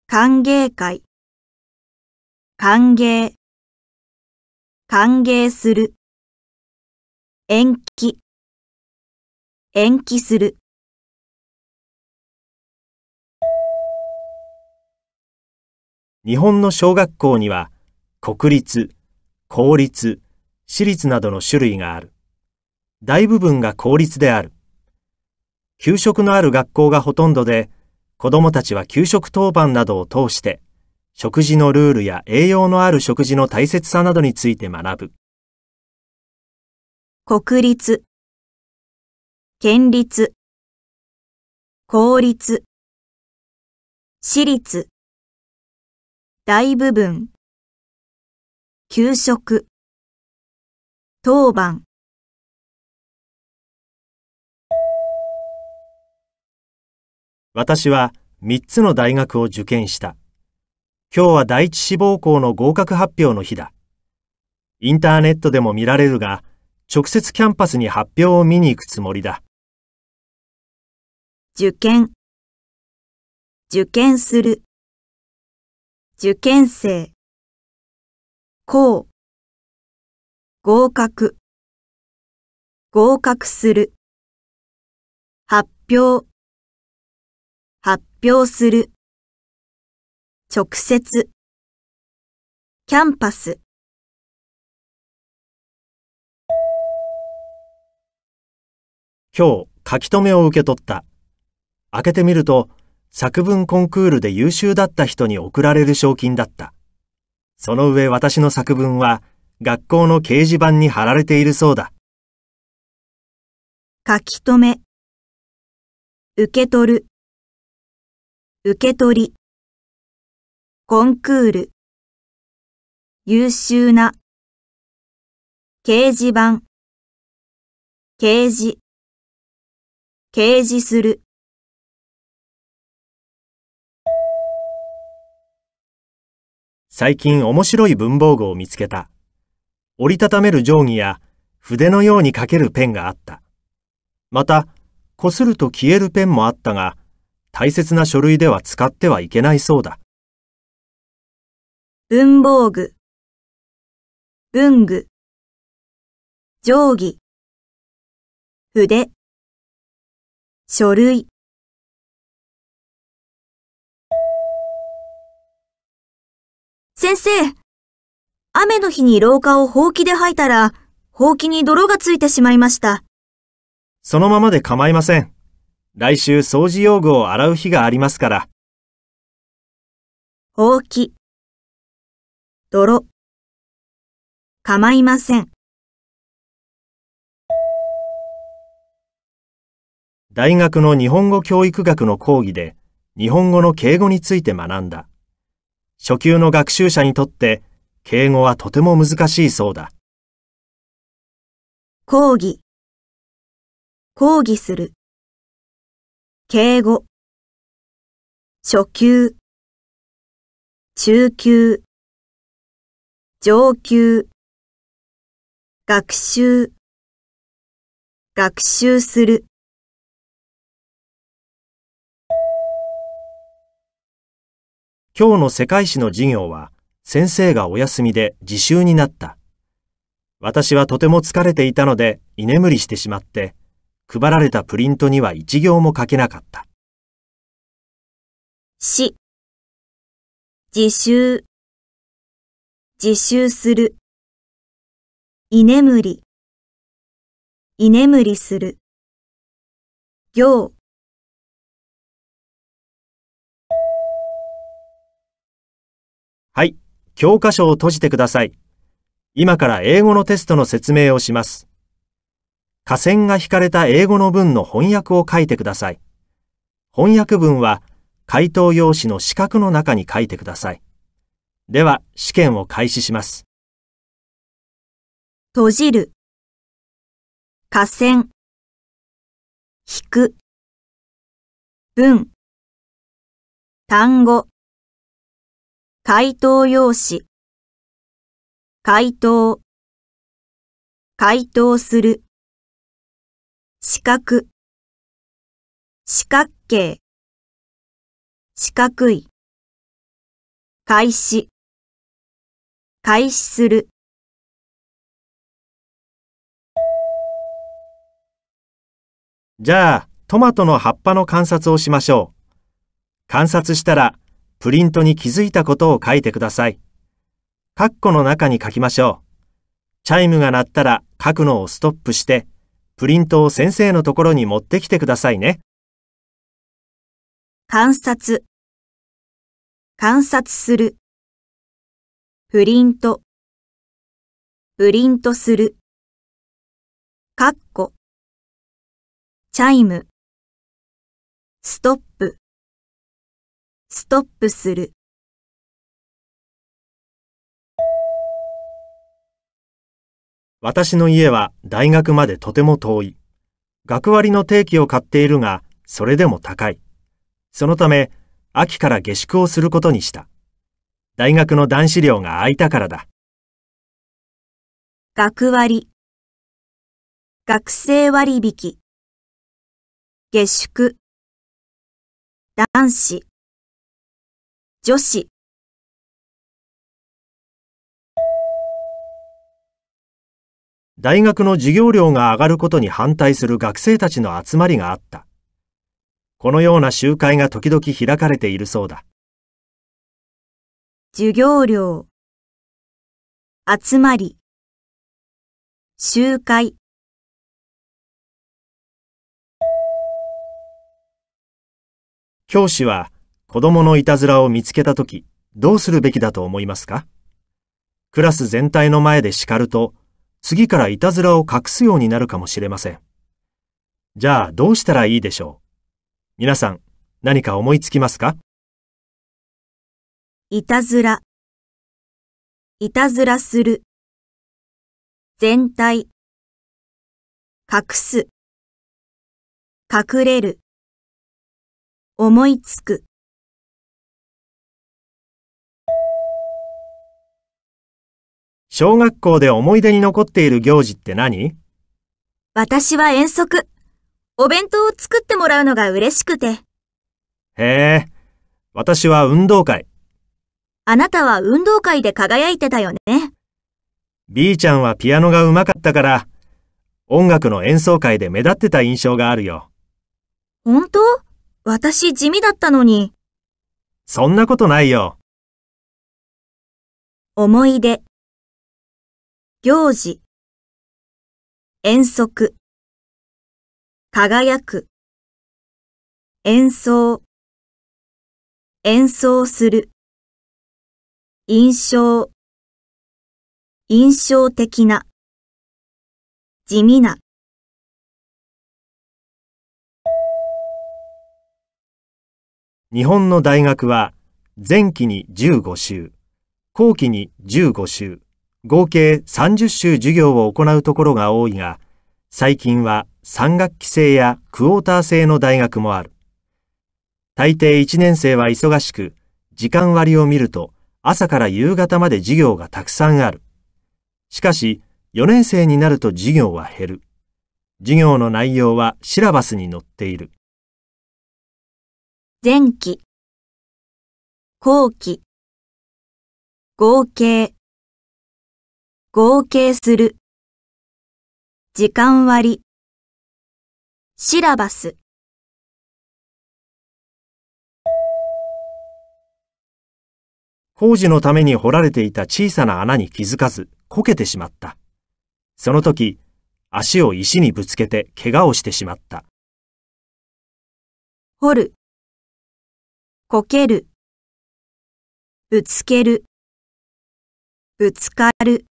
歓迎会歓迎、歓迎する、延期、延期する。日本の小学校には国立、公立、私立などの種類がある。大部分が公立である。給食のある学校がほとんどで、子供たちは給食当番などを通して食事のルールや栄養のある食事の大切さなどについて学ぶ。国立、県立、公立、私立、大部分、給食、当番。私は三つの大学を受験した。今日は第一志望校の合格発表の日だ。インターネットでも見られるが、直接キャンパスに発表を見に行くつもりだ。受験、受験する、受験生、校、合格、合格する、発表、発表する。直接、キャンパス、今日書き留めを受け取った。開けてみると、作文コンクールで優秀だった人に贈られる賞金だった。その上私の作文は学校の掲示板に貼られているそうだ。書き留め、受け取る、受け取り。コンクール、優秀な、掲示板、掲示、掲示する。最近面白い文房具を見つけた。折りたためる定規や筆のように書けるペンがあった。また、こすると消えるペンもあったが、大切な書類では使ってはいけないそうだ。文房具、文具、定規、筆、書類。先生、雨の日に廊下をほうきで吐いたら、ほうきに泥がついてしまいました。そのままで構いません。来週掃除用具を洗う日がありますから。ほうき。泥。構いません。大学の日本語教育学の講義で日本語の敬語について学んだ。初級の学習者にとって敬語はとても難しいそうだ。講義講義する敬語初級中級上級、学習、学習する。今日の世界史の授業は先生がお休みで自習になった。私はとても疲れていたので居眠りしてしまって、配られたプリントには一行も書けなかった。し、自習。自習する。居眠り、居眠りする。行。はい、教科書を閉じてください。今から英語のテストの説明をします。下線が引かれた英語の文の翻訳を書いてください。翻訳文は回答用紙の四角の中に書いてください。では、試験を開始します。閉じる。下線。引く。文。単語。回答用紙。回答。回答する。四角。四角形。四角い。開始。開始する。じゃあ、トマトの葉っぱの観察をしましょう。観察したら、プリントに気づいたことを書いてください。カッコの中に書きましょう。チャイムが鳴ったら書くのをストップして、プリントを先生のところに持ってきてくださいね。観察、観察する。プリント、プリントする、カッコ、チャイム、ストップ、ストップする。私の家は大学までとても遠い。学割の定期を買っているが、それでも高い。そのため、秋から下宿をすることにした。大学の男子寮が空いたからだ。学割、学生割引、下宿、男子、女子。大学の授業料が上がることに反対する学生たちの集まりがあった。このような集会が時々開かれているそうだ。授業料、集まり、集会。教師は子供のいたずらを見つけたとき、どうするべきだと思いますかクラス全体の前で叱ると、次からいたずらを隠すようになるかもしれません。じゃあどうしたらいいでしょう皆さん、何か思いつきますかいたずら、いたずらする、全体、隠す、隠れる、思いつく。小学校で思い出に残っている行事って何私は遠足。お弁当を作ってもらうのが嬉しくて。へえ、私は運動会。あなたは運動会で輝いてたよね。B ちゃんはピアノが上手かったから、音楽の演奏会で目立ってた印象があるよ。本当私地味だったのに。そんなことないよ。思い出、行事、遠足、輝く、演奏、演奏する。印象、印象的な、地味な。日本の大学は前期に15週、後期に15週、合計30週授業を行うところが多いが、最近は3学期制やクォーター制の大学もある。大抵1年生は忙しく、時間割を見ると、朝から夕方まで授業がたくさんある。しかし、4年生になると授業は減る。授業の内容はシラバスに載っている。前期、後期、合計、合計する、時間割シラバス。工事のために掘られていた小さな穴に気づかず、こけてしまった。その時、足を石にぶつけて怪我をしてしまった。掘る、こける、ぶつける、ぶつかる。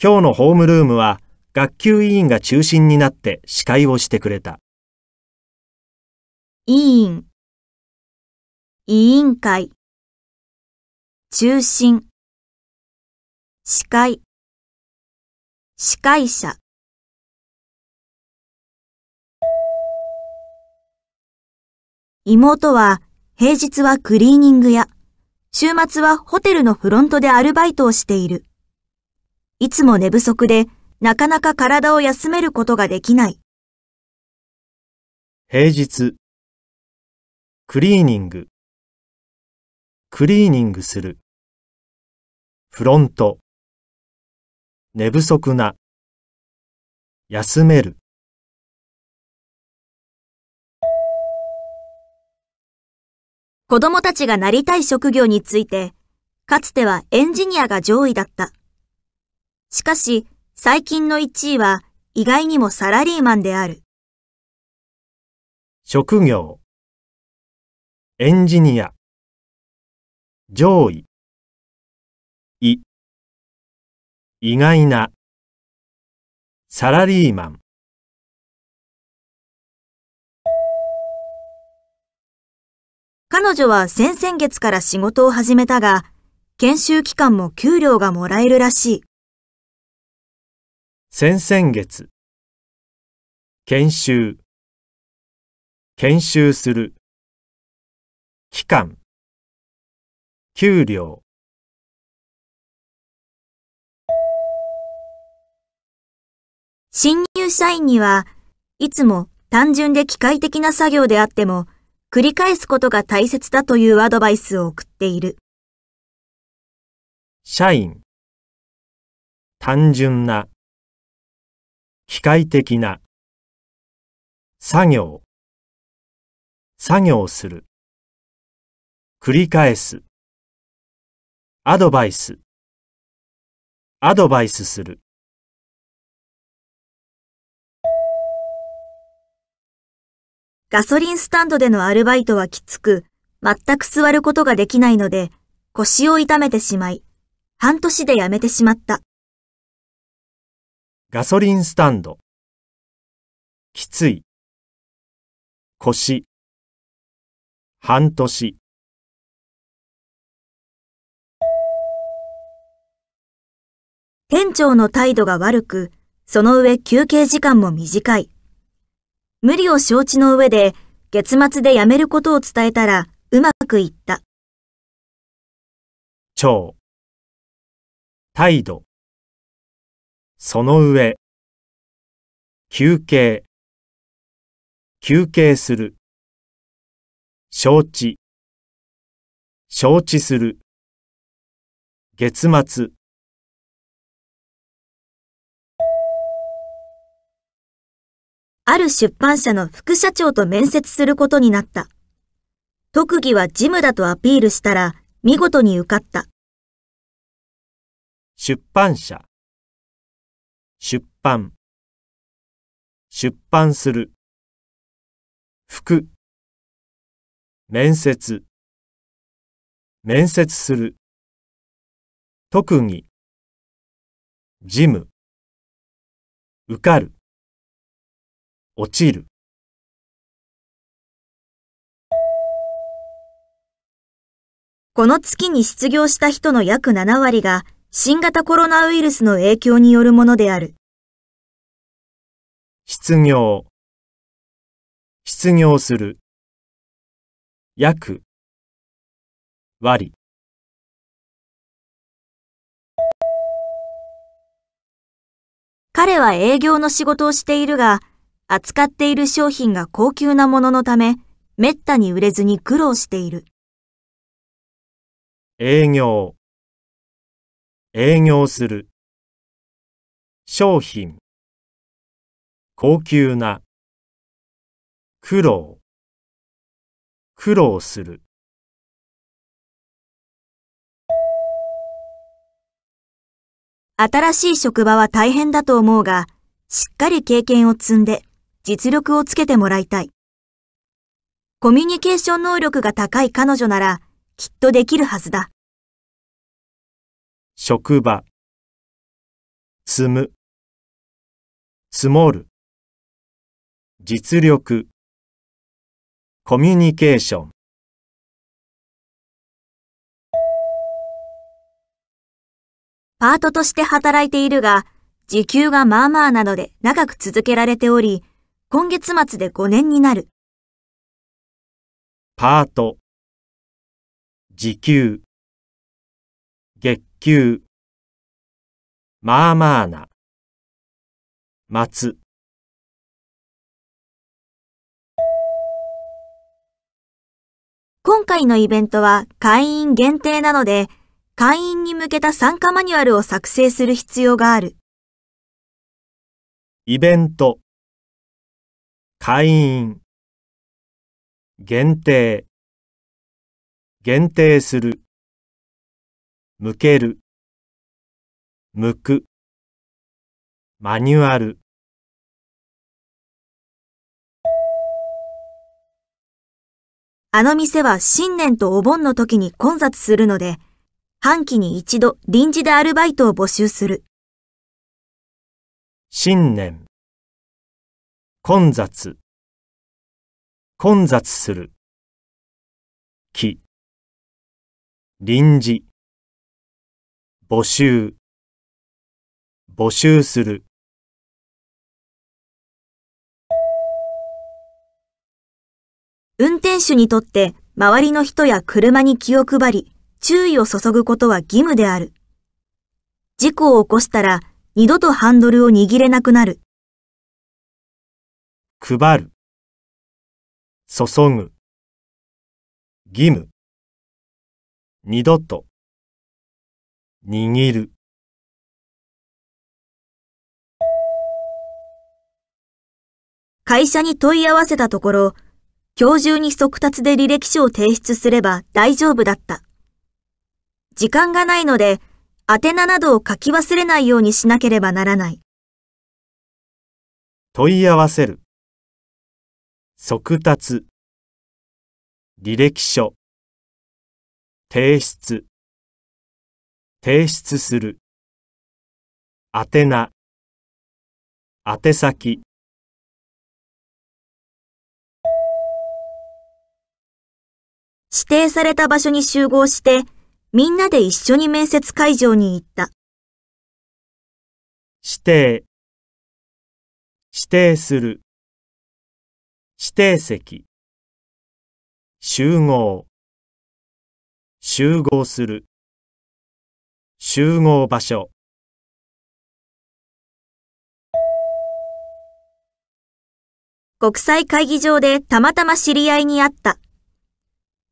今日のホームルームは、学級委員が中心になって司会をしてくれた。委員、委員会、中心、司会、司会者。妹は平日はクリーニング屋、週末はホテルのフロントでアルバイトをしている。いつも寝不足で、なかなか体を休めることができない。平日クリーニング、クリーニングする、フロント、寝不足な、休める。子供たちがなりたい職業について、かつてはエンジニアが上位だった。しかし、最近の1位は意外にもサラリーマンである。職業エンジニア上位い意外なサラリーマン彼女は先々月から仕事を始めたが、研修期間も給料がもらえるらしい。先々月研修研修する期間給料新入社員にはいつも単純で機械的な作業であっても繰り返すことが大切だというアドバイスを送っている。社員単純な機械的な作業作業する繰り返す。アドバイス。アドバイスする。ガソリンスタンドでのアルバイトはきつく、全く座ることができないので、腰を痛めてしまい、半年で辞めてしまった。ガソリンスタンド。きつい。腰。半年。店長の態度が悪く、その上休憩時間も短い。無理を承知の上で、月末で辞めることを伝えたら、うまくいった。長態度その上休憩休憩する承知承知する月末ある出版社の副社長と面接することになった。特技はジムだとアピールしたら、見事に受かった。出版社出版出版する服面接面接する特技ジム受かる落ちる。この月に失業した人の約7割が新型コロナウイルスの影響によるものである。失業。失業する。約。割。彼は営業の仕事をしているが、扱っている商品が高級なもののため、めったに売れずに苦労している。営業営業する商品高級な苦労苦労する新しい職場は大変だと思うが、しっかり経験を積んで実力をつけてもらいたい。コミュニケーション能力が高い彼女なら、きっとできるはずだ。職場、積む、積もる、実力、コミュニケーション。パートとして働いているが、時給がまあまあなので長く続けられており、今月末で5年になる。パート、時給、月給、まあまあな、つ。今回のイベントは会員限定なので、会員に向けた参加マニュアルを作成する必要がある。イベント会員限定限定する向ける向くマニュアルあの店は新年とお盆の時に混雑するので、半期に一度臨時でアルバイトを募集する。新年混雑混雑する木臨時募集募集する運転手にとって周りの人や車に気を配り注意を注ぐことは義務である。事故を起こしたら二度とハンドルを握れなくなる。配る、注ぐ、義務、二度と、握る。会社に問い合わせたところ、今日中に速達で履歴書を提出すれば大丈夫だった。時間がないので、宛名などを書き忘れないようにしなければならない。問い合わせる。速達履歴書提出提出する宛名宛先指定された場所に集合してみんなで一緒に面接会場に行った指定指定する指定席集合集合する集合場所国際会議場でたまたま知り合いに会った。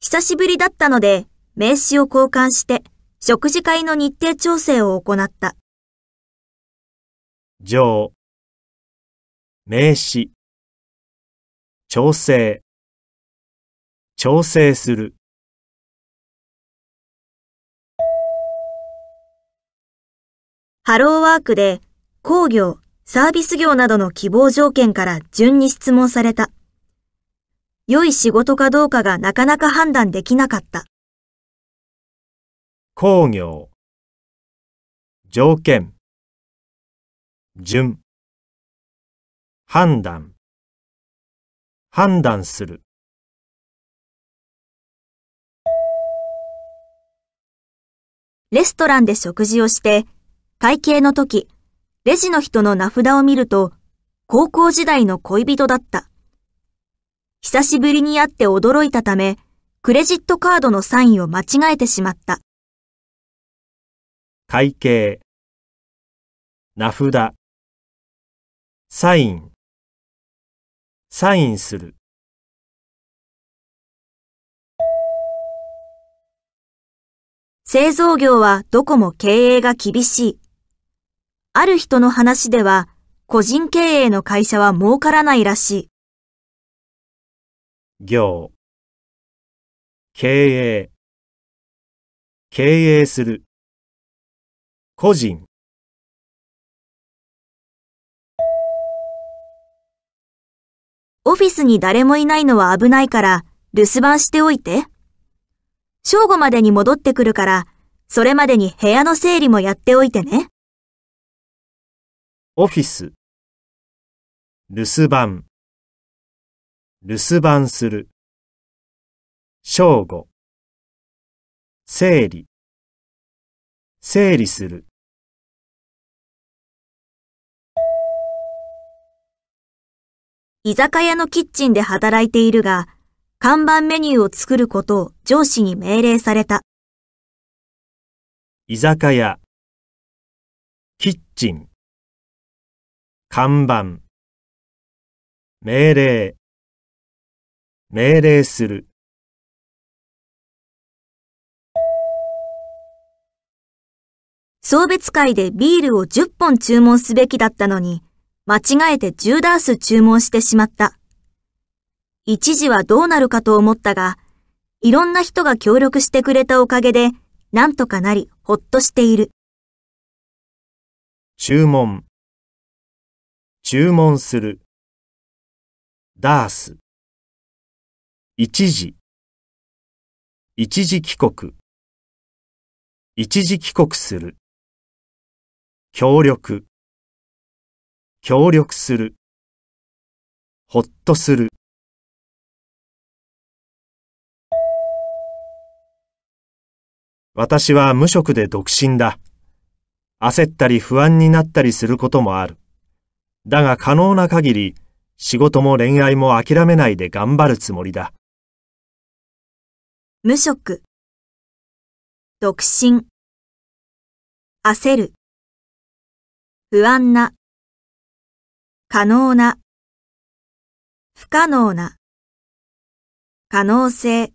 久しぶりだったので名刺を交換して食事会の日程調整を行った。上名刺調整、調整する。ハローワークで工業、サービス業などの希望条件から順に質問された。良い仕事かどうかがなかなか判断できなかった。工業、条件、順、判断。判断する。レストランで食事をして、会計の時、レジの人の名札を見ると、高校時代の恋人だった。久しぶりに会って驚いたため、クレジットカードのサインを間違えてしまった。会計、名札、サイン。サインする。製造業はどこも経営が厳しい。ある人の話では、個人経営の会社は儲からないらしい。行、経営、経営する、個人。オフィスに誰もいないのは危ないから、留守番しておいて。正午までに戻ってくるから、それまでに部屋の整理もやっておいてね。オフィス、留守番、留守番する、正午、整理、整理する。居酒屋のキッチンで働いているが、看板メニューを作ることを上司に命令された。居酒屋、キッチン、看板、命令、命令する。送別会でビールを10本注文すべきだったのに、間違えて10ダース注文してしまった。一時はどうなるかと思ったが、いろんな人が協力してくれたおかげで、なんとかなり、ほっとしている。注文。注文する。ダース。一時。一時帰国。一時帰国する。協力。協力する。ほっとする。私は無職で独身だ。焦ったり不安になったりすることもある。だが可能な限り、仕事も恋愛も諦めないで頑張るつもりだ。無職、独身、焦る、不安な、可能な、不可能な、可能性、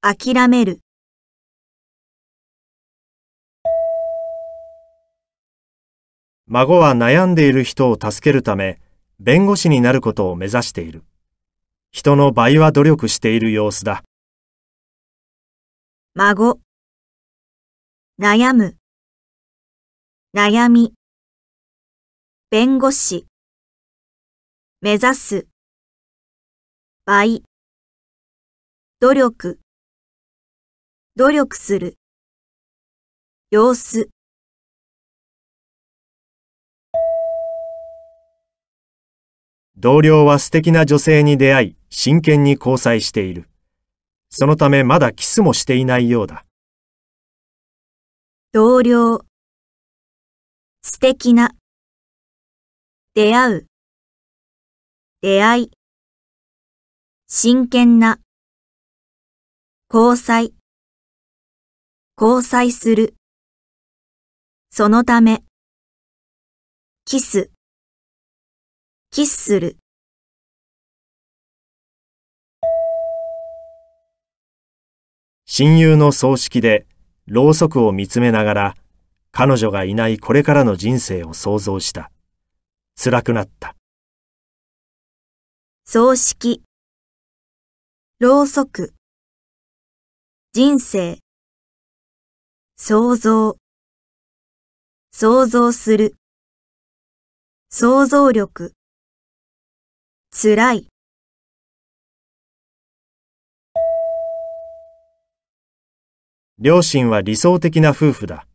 諦める。孫は悩んでいる人を助けるため、弁護士になることを目指している。人の倍は努力している様子だ。孫、悩む、悩み。弁護士、目指す、倍、努力、努力する、様子。同僚は素敵な女性に出会い、真剣に交際している。そのためまだキスもしていないようだ。同僚、素敵な出会う、出会い、真剣な、交際、交際する、そのため、キス、キスする。親友の葬式で、ろうそくを見つめながら、彼女がいないこれからの人生を想像した。辛くなった。葬式、ろうそく、人生、想像、想像する、想像力、辛い。両親は理想的な夫婦だ。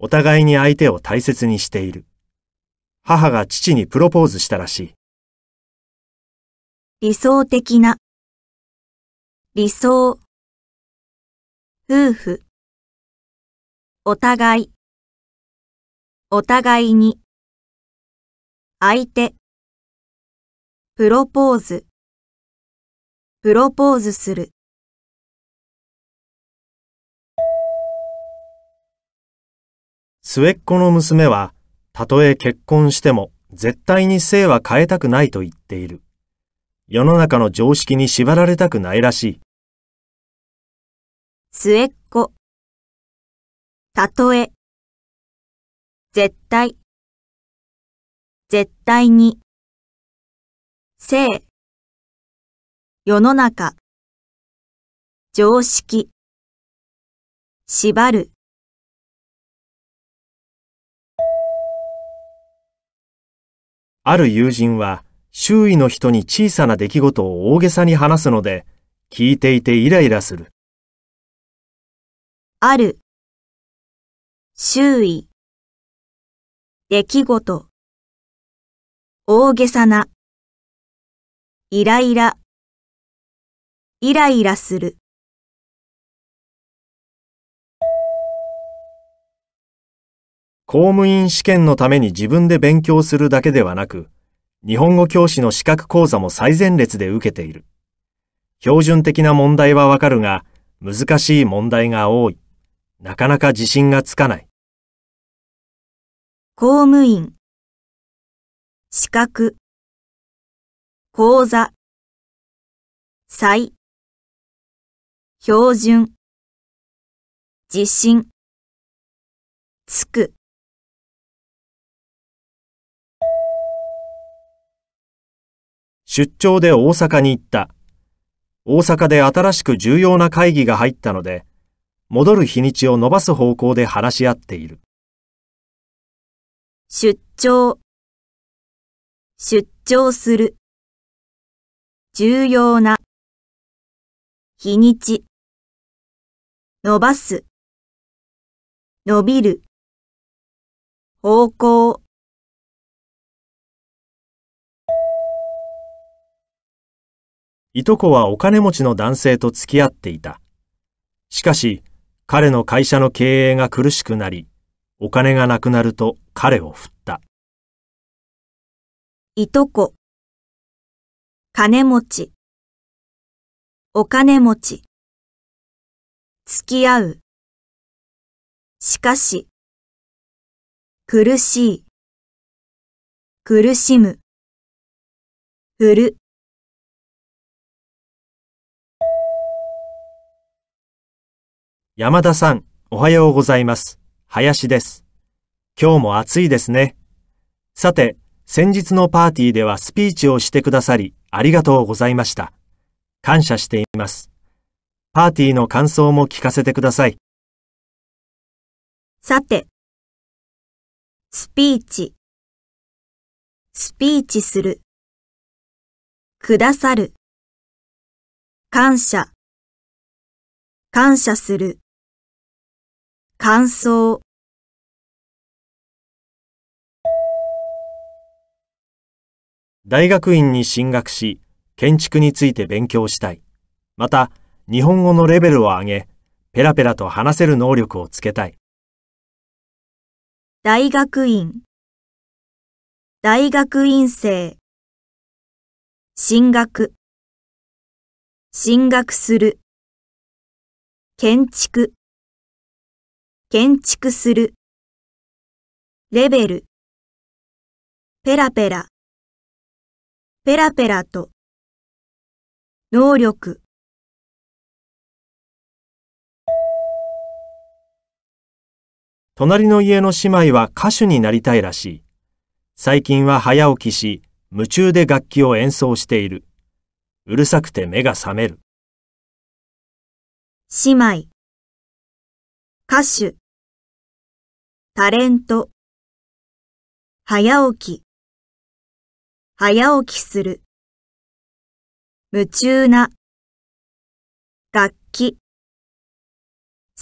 お互いに相手を大切にしている。母が父にプロポーズしたらしい。理想的な、理想、夫婦、お互い、お互いに、相手、プロポーズ、プロポーズする。末っ子の娘は、たとえ結婚しても絶対に性は変えたくないと言っている。世の中の常識に縛られたくないらしい。末っ子。たとえ。絶対。絶対に。性。世の中。常識。縛る。ある友人は周囲の人に小さな出来事を大げさに話すので、聞いていてイライラする。ある、周囲、出来事、大げさな、イライラ、イライラする。公務員試験のために自分で勉強するだけではなく、日本語教師の資格講座も最前列で受けている。標準的な問題はわかるが、難しい問題が多い。なかなか自信がつかない。公務員、資格、講座、祭、標準、自信、つく。出張で大阪に行った。大阪で新しく重要な会議が入ったので、戻る日にちを伸ばす方向で話し合っている。出張、出張する、重要な、日にち、伸ばす、伸びる、方向、いとこはお金持ちの男性と付き合っていた。しかし、彼の会社の経営が苦しくなり、お金がなくなると彼を振った。いとこ、金持ち、お金持ち、付き合う。しかし、苦しい、苦しむ、振る。山田さん、おはようございます。林です。今日も暑いですね。さて、先日のパーティーではスピーチをしてくださり、ありがとうございました。感謝しています。パーティーの感想も聞かせてください。さて、スピーチ、スピーチする、くださる、感謝、感謝する。感想大学院に進学し、建築について勉強したい。また、日本語のレベルを上げ、ペラペラと話せる能力をつけたい。大学院大学院生進学進学する建築建築する。レベル。ペラペラ。ペラペラと。能力。隣の家の姉妹は歌手になりたいらしい。最近は早起きし、夢中で楽器を演奏している。うるさくて目が覚める。姉妹。歌手。タレント、早起き、早起きする、夢中な、楽器、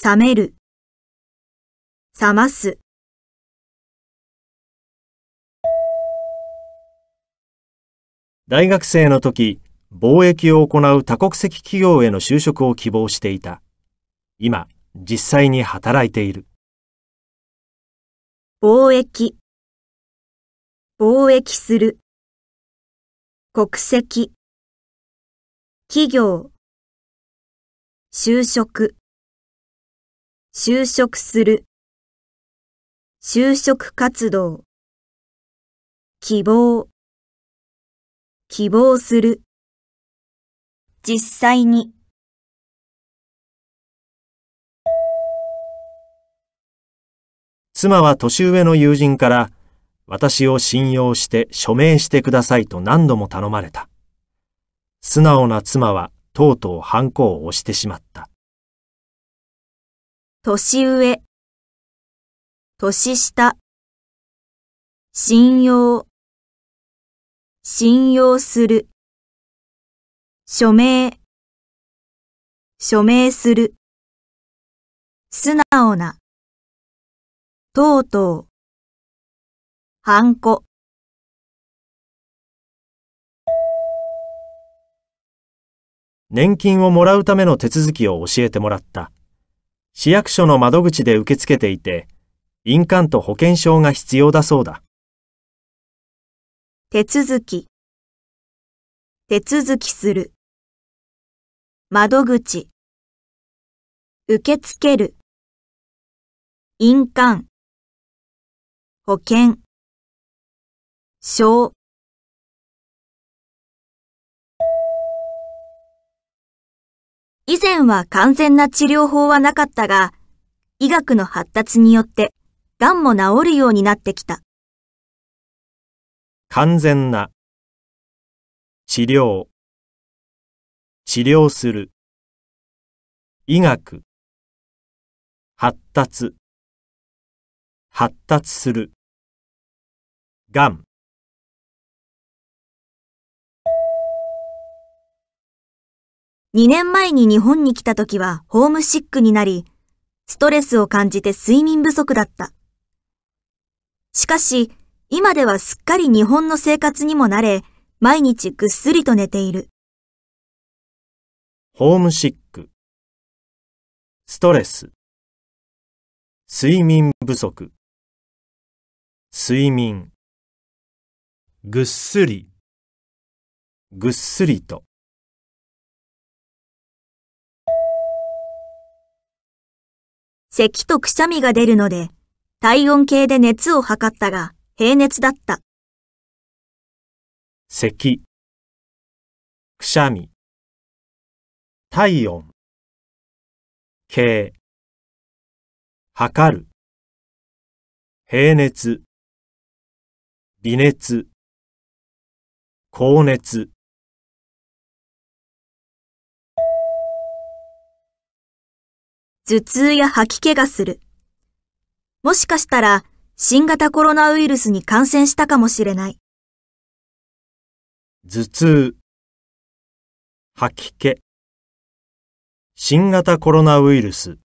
冷める、冷ます。大学生の時、貿易を行う多国籍企業への就職を希望していた。今、実際に働いている。貿易、貿易する、国籍、企業、就職、就職する、就職活動、希望、希望する、実際に、妻は年上の友人から、私を信用して署名してくださいと何度も頼まれた。素直な妻はとうとうハンコを押してしまった。年上、年下、信用、信用する、署名、署名する、素直な、とうとう、はんこ。年金をもらうための手続きを教えてもらった。市役所の窓口で受け付けていて、印鑑と保険証が必要だそうだ。手続き、手続きする。窓口、受け付ける。印鑑。保険、証。以前は完全な治療法はなかったが、医学の発達によって、癌も治るようになってきた。完全な治療治療する医学発達発達するがん2年前に日本に来た時はホームシックになり、ストレスを感じて睡眠不足だった。しかし、今ではすっかり日本の生活にも慣れ、毎日ぐっすりと寝ている。ホームシック、ストレス、睡眠不足、睡眠。ぐっすり、ぐっすりと。咳とくしゃみが出るので、体温計で熱を測ったが、平熱だった。咳、くしゃみ、体温、計、測る、平熱、微熱。高熱頭痛や吐き気がする。もしかしたら新型コロナウイルスに感染したかもしれない。頭痛、吐き気、新型コロナウイルス、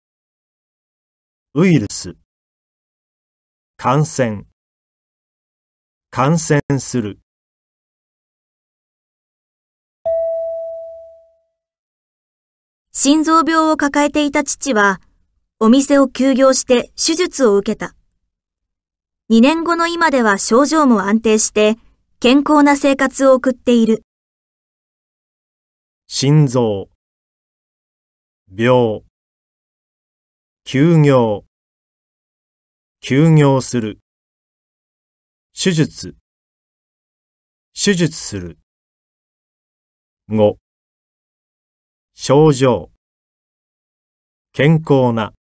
ウイルス、感染、感染する。心臓病を抱えていた父は、お店を休業して手術を受けた。2年後の今では症状も安定して、健康な生活を送っている。心臓、病、休業、休業する、手術、手術する。5症状健康な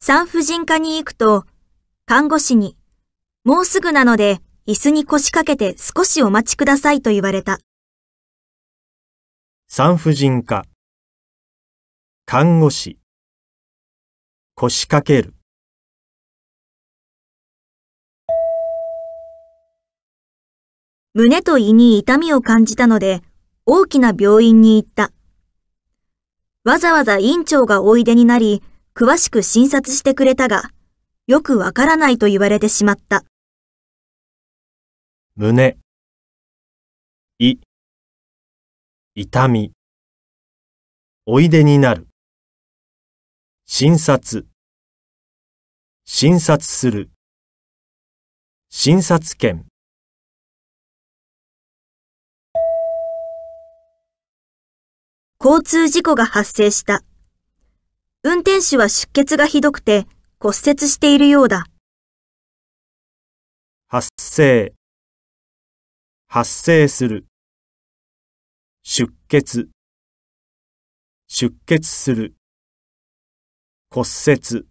産婦人科に行くと、看護師に、もうすぐなので椅子に腰掛けて少しお待ちくださいと言われた。産婦人科、看護師、腰掛ける。胸と胃に痛みを感じたので、大きな病院に行った。わざわざ院長がおいでになり、詳しく診察してくれたが、よくわからないと言われてしまった。胸、胃、痛み、おいでになる、診察、診察する、診察券。交通事故が発生した。運転手は出血がひどくて骨折しているようだ。発生発生する出血出血する骨折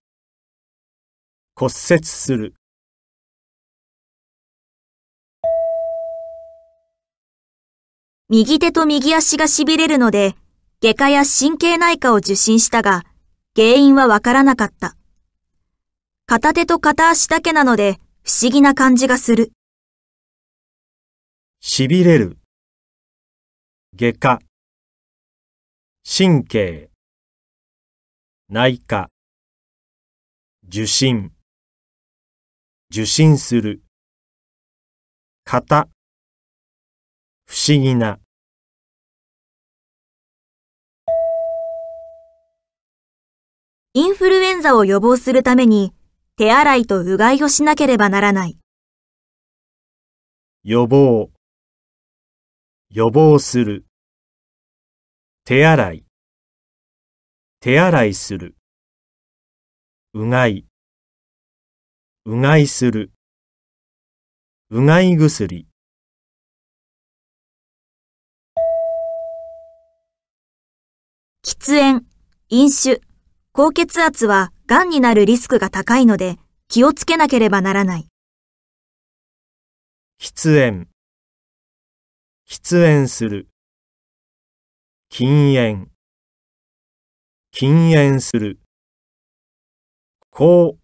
骨折する右手と右足が痺れるので外科や神経内科を受診したが、原因はわからなかった。片手と片足だけなので不思議な感じがする。痺れる。外科。神経。内科。受診。受診する。型。不思議な。インフルエンザを予防するために手洗いとうがいをしなければならない。予防予防する手洗い手洗いするうがいうがいするうがい薬喫煙、飲酒高血圧は癌になるリスクが高いので気をつけなければならない。喫煙喫煙する禁煙禁煙する高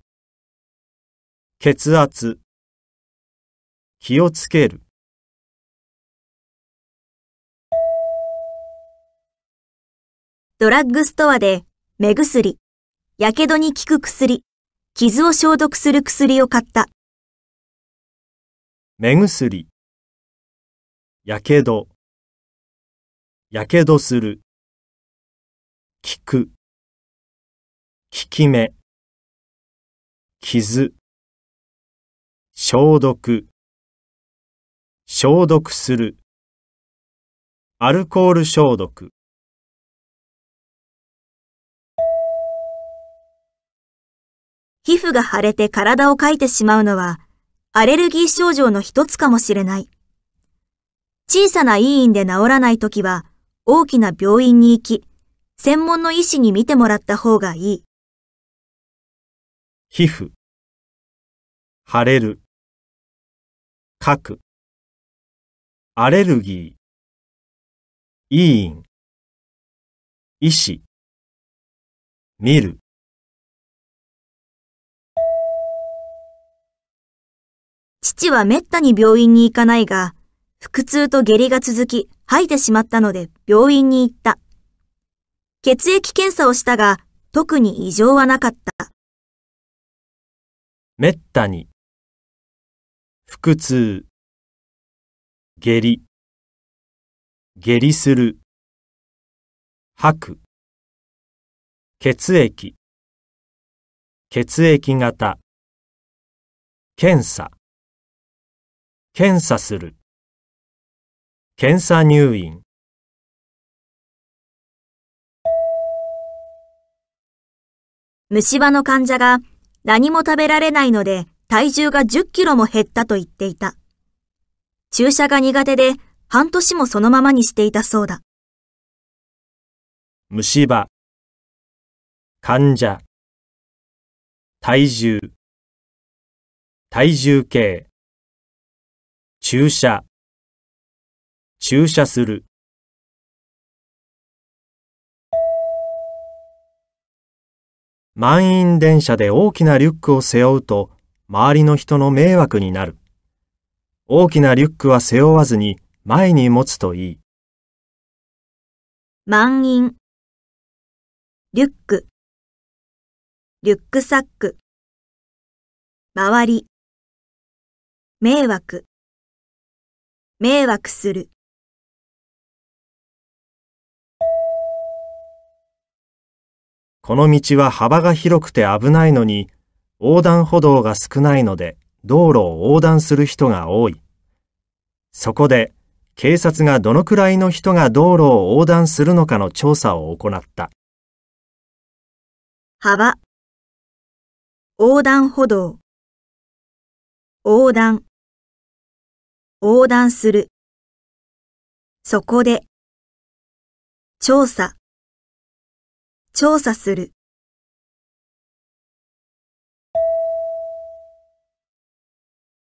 血圧気をつけるドラッグストアで目薬やけどに効く薬、傷を消毒する薬を買った。目薬、やけど、やけどする、効く、効き目、傷、消毒、消毒する、アルコール消毒。皮膚が腫れて体をかいてしまうのは、アレルギー症状の一つかもしれない。小さな医院で治らないときは、大きな病院に行き、専門の医師に診てもらった方がいい。皮膚、腫れる、かく、アレルギー、医院、医師、見る。父は滅多に病院に行かないが、腹痛と下痢が続き、吐いてしまったので病院に行った。血液検査をしたが、特に異常はなかった。めったに、腹痛、下痢、下痢する、吐く、血液、血液型、検査。検査する。検査入院。虫歯の患者が何も食べられないので体重が10キロも減ったと言っていた。注射が苦手で半年もそのままにしていたそうだ。虫歯、患者、体重、体重計。注射、注射する。満員電車で大きなリュックを背負うと周りの人の迷惑になる。大きなリュックは背負わずに前に持つといい。満員、リュック、リュックサック、周り、迷惑。迷惑する。この道は幅が広くて危ないのに、横断歩道が少ないので、道路を横断する人が多い。そこで、警察がどのくらいの人が道路を横断するのかの調査を行った。幅、横断歩道、横断。横断する。そこで、調査、調査する。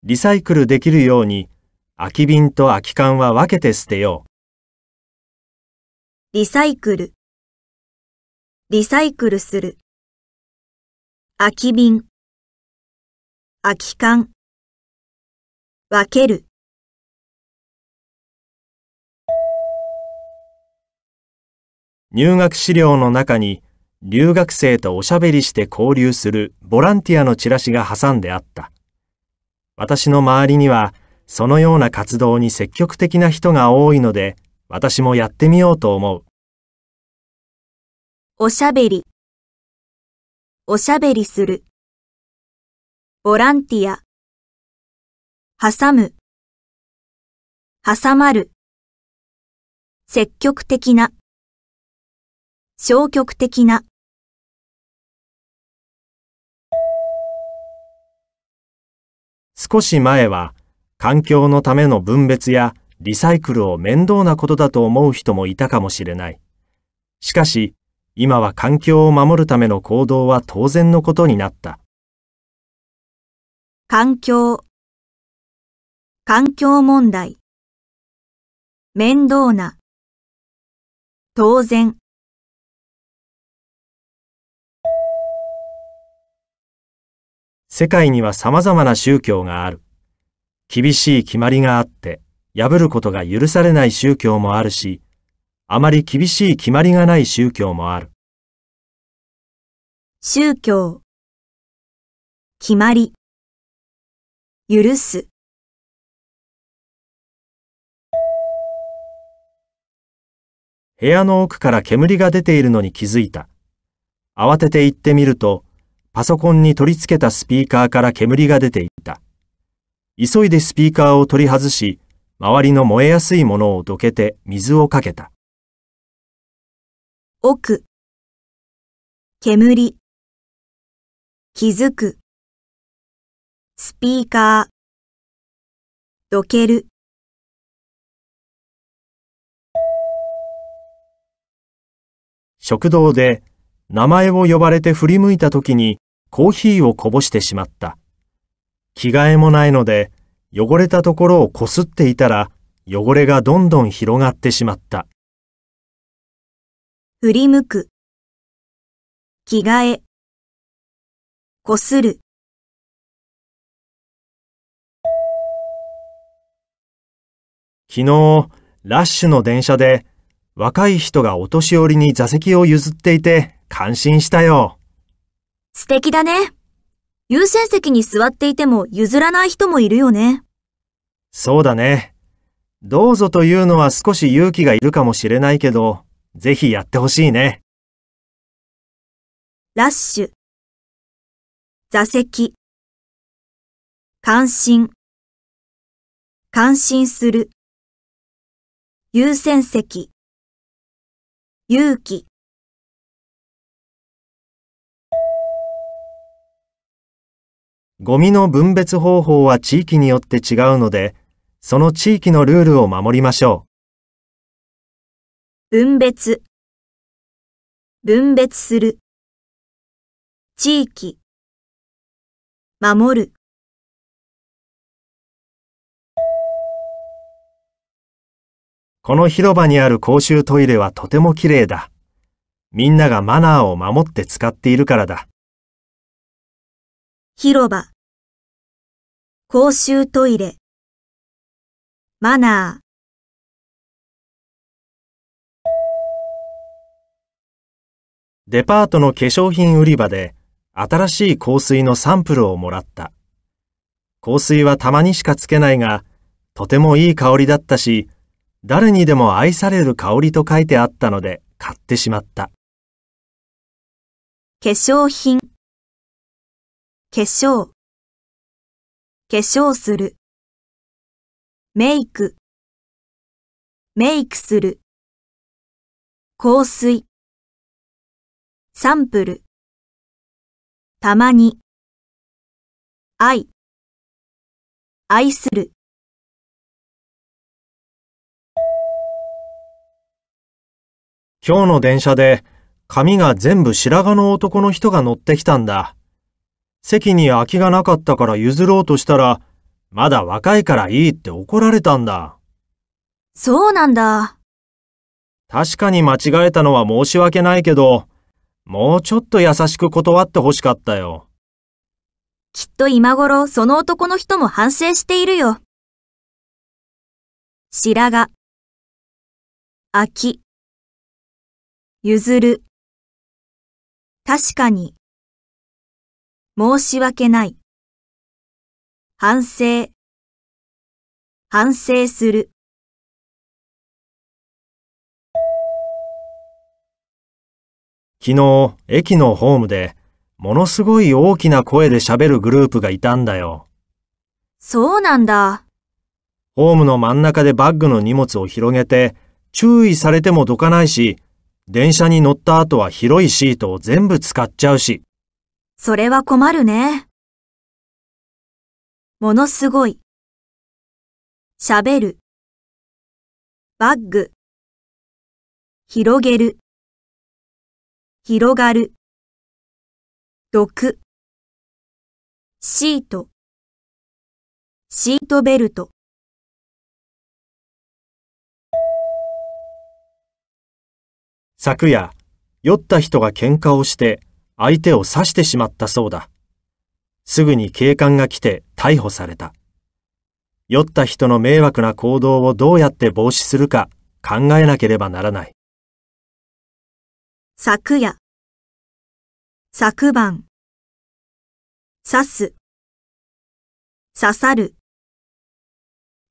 リサイクルできるように、空き瓶と空き缶は分けて捨てよう。リサイクル、リサイクルする。空き瓶、空き缶、分ける。入学資料の中に留学生とおしゃべりして交流するボランティアのチラシが挟んであった。私の周りにはそのような活動に積極的な人が多いので私もやってみようと思う。おしゃべりおしゃべりするボランティア挟む挟まる積極的な消極的な。少し前は、環境のための分別やリサイクルを面倒なことだと思う人もいたかもしれない。しかし、今は環境を守るための行動は当然のことになった。環境、環境問題、面倒な、当然。世界には様々な宗教がある。厳しい決まりがあって、破ることが許されない宗教もあるし、あまり厳しい決まりがない宗教もある。宗教、決まり、許す。部屋の奥から煙が出ているのに気づいた。慌てて行ってみると、パソコンに取り付けたスピーカーから煙が出ていった。急いでスピーカーを取り外し、周りの燃えやすいものをどけて水をかけた。奥、煙、気づく、スピーカー、どける。食堂で名前を呼ばれて振り向いた時にコーヒーをこぼしてしまった。着替えもないので、汚れたところをこすっていたら、汚れがどんどん広がってしまった。振り向く。着替え。こする。昨日、ラッシュの電車で、若い人がお年寄りに座席を譲っていて感心したよ。素敵だね。優先席に座っていても譲らない人もいるよね。そうだね。どうぞというのは少し勇気がいるかもしれないけど、ぜひやってほしいね。ラッシュ。座席。関心。関心する。優先席。勇気。ゴミの分別方法は地域によって違うので、その地域のルールを守りましょう。分別、分別する、地域、守る。この広場にある公衆トイレはとても綺麗だ。みんながマナーを守って使っているからだ。広場公衆トイレ、マナー。デパートの化粧品売り場で新しい香水のサンプルをもらった。香水はたまにしかつけないが、とてもいい香りだったし、誰にでも愛される香りと書いてあったので買ってしまった。化粧品化粧化粧する。メイク。メイクする。香水。サンプル。たまに。愛。愛する。今日の電車で髪が全部白髪の男の人が乗ってきたんだ。席に空きがなかったから譲ろうとしたら、まだ若いからいいって怒られたんだ。そうなんだ。確かに間違えたのは申し訳ないけど、もうちょっと優しく断ってほしかったよ。きっと今頃その男の人も反省しているよ。白髪、空き、譲る。確かに。申し訳ない。反省。反省する。昨日、駅のホームで、ものすごい大きな声で喋るグループがいたんだよ。そうなんだ。ホームの真ん中でバッグの荷物を広げて、注意されてもどかないし、電車に乗った後は広いシートを全部使っちゃうし。それは困るね。ものすごい。喋る。バッグ。広げる。広がる。毒。シート。シートベルト。昨夜、酔った人が喧嘩をして、相手を刺してしまったそうだ。すぐに警官が来て逮捕された。酔った人の迷惑な行動をどうやって防止するか考えなければならない。昨夜、昨晩、刺す、刺さる、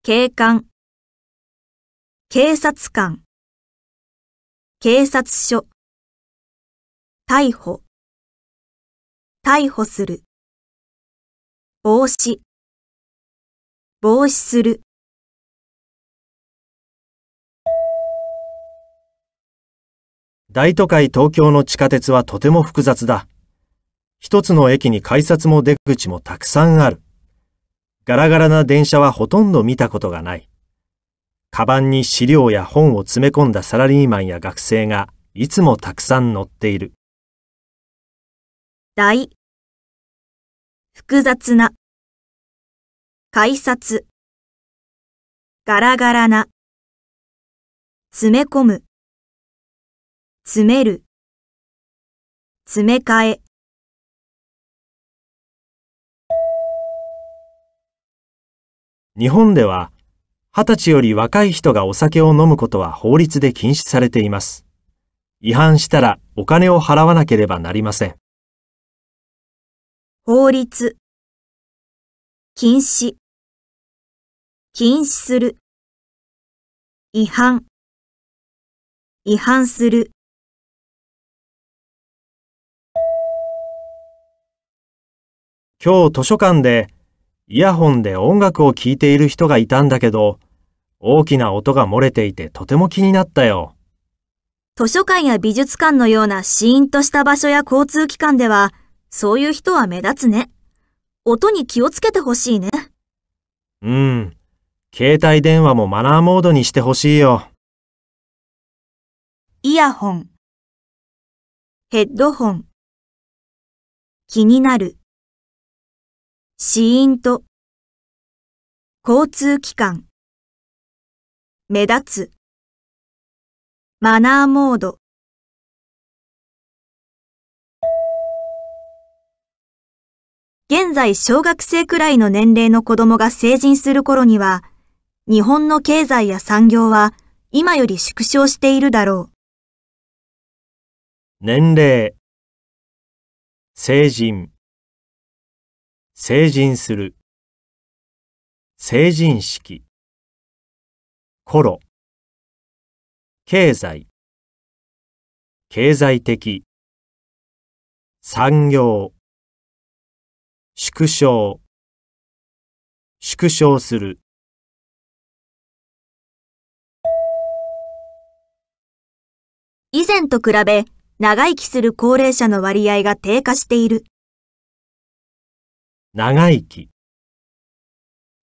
警官、警察官、警察署、逮捕。逮捕する。防止。防止する。大都会東京の地下鉄はとても複雑だ。一つの駅に改札も出口もたくさんある。ガラガラな電車はほとんど見たことがない。カバンに資料や本を詰め込んだサラリーマンや学生がいつもたくさん乗っている。大、複雑な、改札、ガラガラな、詰め込む、詰める、詰め替え。日本では、二十歳より若い人がお酒を飲むことは法律で禁止されています。違反したらお金を払わなければなりません。法律、禁止、禁止する、違反、違反する。今日図書館でイヤホンで音楽を聴いている人がいたんだけど、大きな音が漏れていてとても気になったよ。図書館や美術館のようなシーンとした場所や交通機関では、そういう人は目立つね。音に気をつけてほしいね。うん。携帯電話もマナーモードにしてほしいよ。イヤホン、ヘッドホン、気になる、死因と、交通機関、目立つ、マナーモード、現在小学生くらいの年齢の子供が成人する頃には、日本の経済や産業は今より縮小しているだろう。年齢、成人、成人する、成人式、頃、経済、経済的、産業、縮小、縮小する。以前と比べ、長生きする高齢者の割合が低下している。長生き、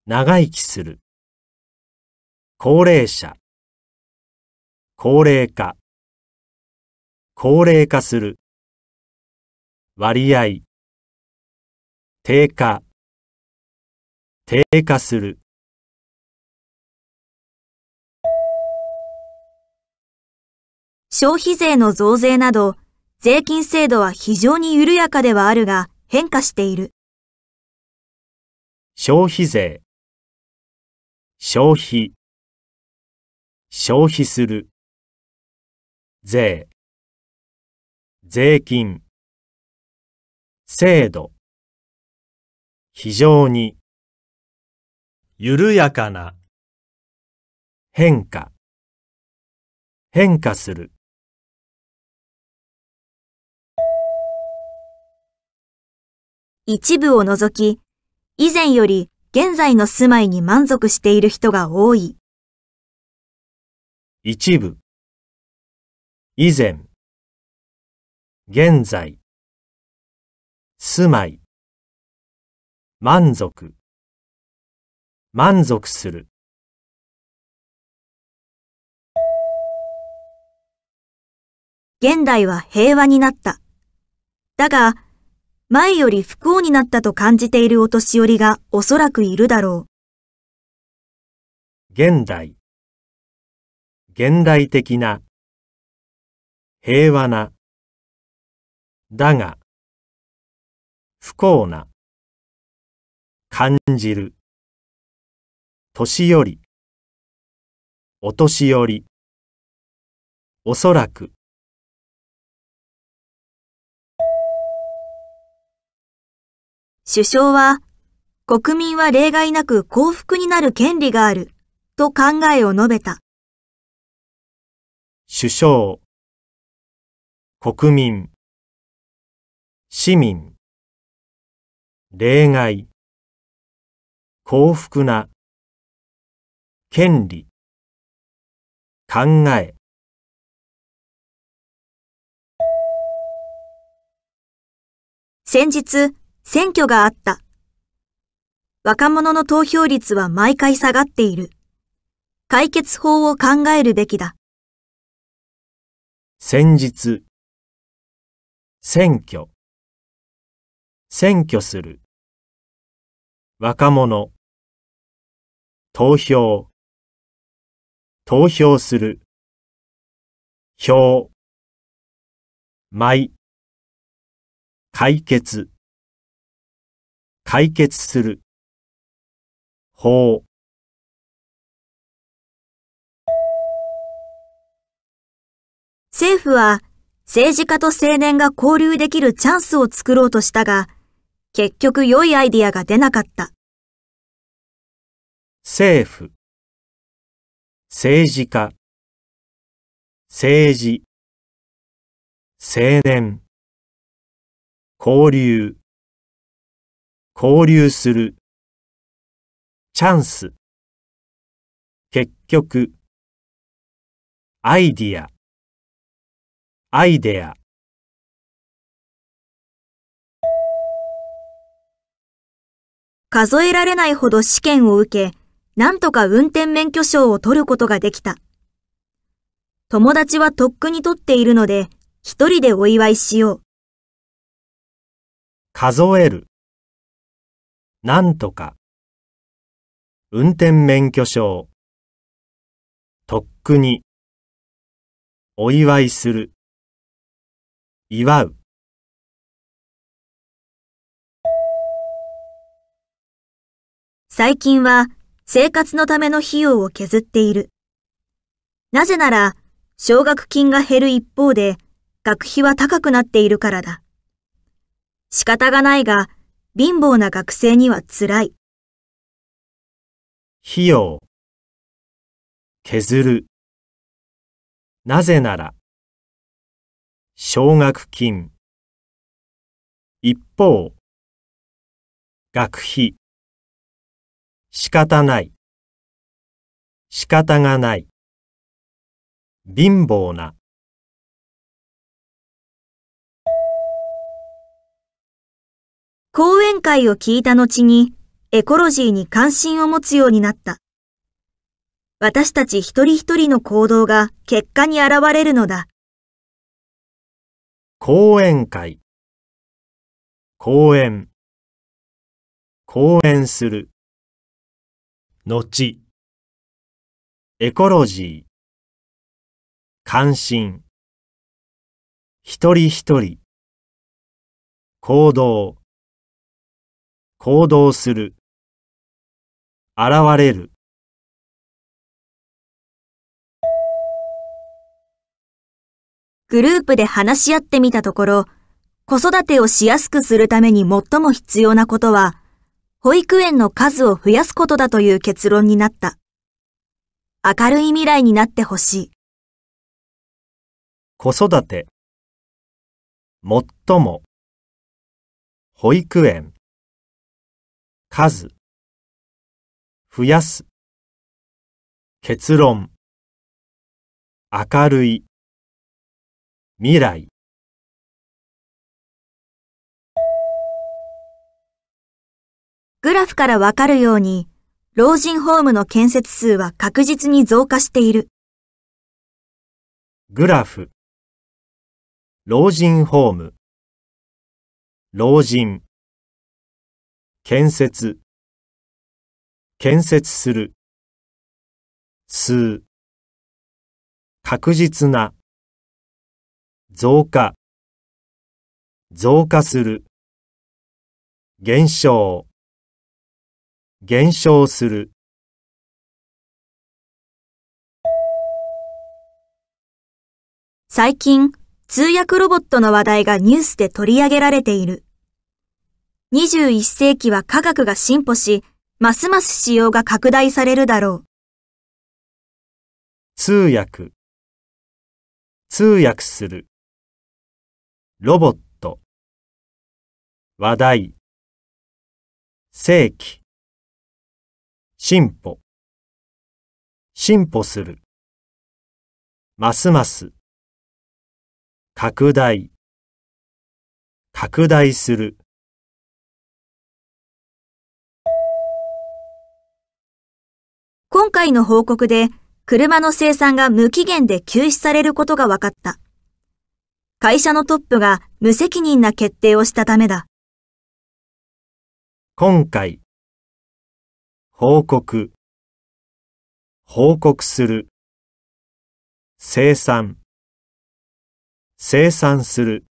長生きする。高齢者、高齢化、高齢化する。割合、低下低下する消費税の増税など、税金制度は非常に緩やかではあるが変化している。消費税消費消費する税税金制度非常に緩やかな変化変化する一部を除き以前より現在の住まいに満足している人が多い一部以前現在住まい満足満足する現代は平和になった。だが、前より不幸になったと感じているお年寄りがおそらくいるだろう。現代現代的な平和なだが不幸な感じる年寄りお年寄りおそらく首相は国民は例外なく幸福になる権利があると考えを述べた首相国民市民例外幸福な、権利、考え。先日、選挙があった。若者の投票率は毎回下がっている。解決法を考えるべきだ。先日、選挙、選挙する、若者。投票、投票する、票、舞、解決、解決する、法。政府は政治家と青年が交流できるチャンスを作ろうとしたが、結局良いアイディアが出なかった。政府、政治家、政治、青年、交流、交流する、チャンス、結局、アイディア、アイデア。数えられないほど試験を受け、なんとか運転免許証を取ることができた。友達はとっくに取っているので、一人でお祝いしよう。数える。なんとか。運転免許証。とっくに。お祝いする。祝う。最近は生活のための費用を削っている。なぜなら、奨学金が減る一方で、学費は高くなっているからだ。仕方がないが、貧乏な学生には辛い。費用削るなぜなら奨学金一方学費仕方ない、仕方がない。貧乏な。講演会を聞いた後に、エコロジーに関心を持つようになった。私たち一人一人の行動が結果に現れるのだ。講演会、講演、講演する。後、エコロジー、関心、一人一人、行動、行動する、現れる。グループで話し合ってみたところ、子育てをしやすくするために最も必要なことは、保育園の数を増やすことだという結論になった。明るい未来になってほしい。子育て。もっとも。保育園。数。増やす。結論。明るい。未来。グラフからわかるように、老人ホームの建設数は確実に増加している。グラフ老人ホーム老人建設建設する数確実な増加増加する減少減少する。最近、通訳ロボットの話題がニュースで取り上げられている。21世紀は科学が進歩し、ますます使用が拡大されるだろう。通訳、通訳する。ロボット、話題、世紀。進歩、進歩する。ますます、拡大、拡大する。今回の報告で、車の生産が無期限で休止されることが分かった。会社のトップが無責任な決定をしたためだ。今回、報告、報告する、生産、生産する、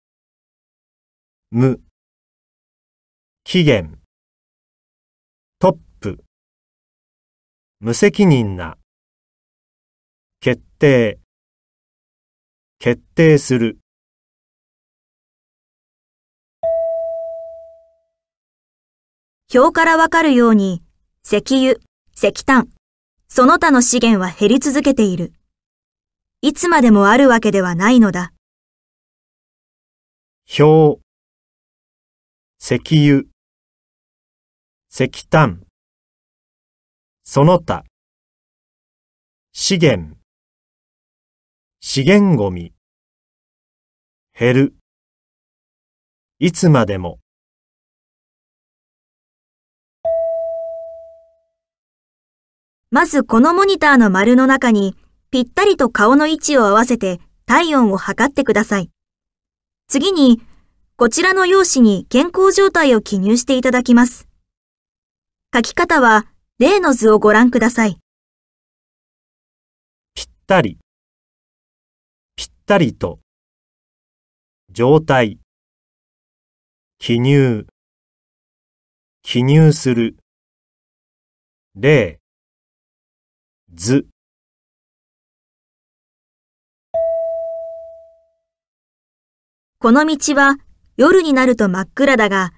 無、期限、トップ、無責任な、決定、決定する。表からわかるように、石油、石炭、その他の資源は減り続けている。いつまでもあるわけではないのだ。表、石油、石炭、その他、資源、資源ごみ、減る、いつまでも。まずこのモニターの丸の中にぴったりと顔の位置を合わせて体温を測ってください。次に、こちらの用紙に健康状態を記入していただきます。書き方は例の図をご覧ください。ぴったり、ぴったりと、状態、記入、記入する、例、図この道は夜になると真っ暗だが、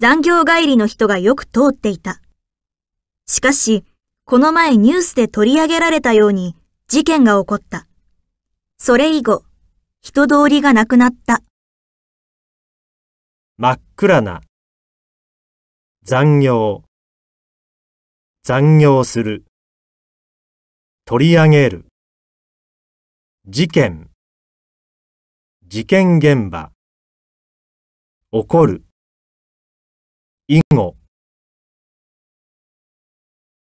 残業帰りの人がよく通っていた。しかし、この前ニュースで取り上げられたように事件が起こった。それ以後、人通りがなくなった。真っ暗な残業残業する取り上げる。事件。事件現場。起こる。以後。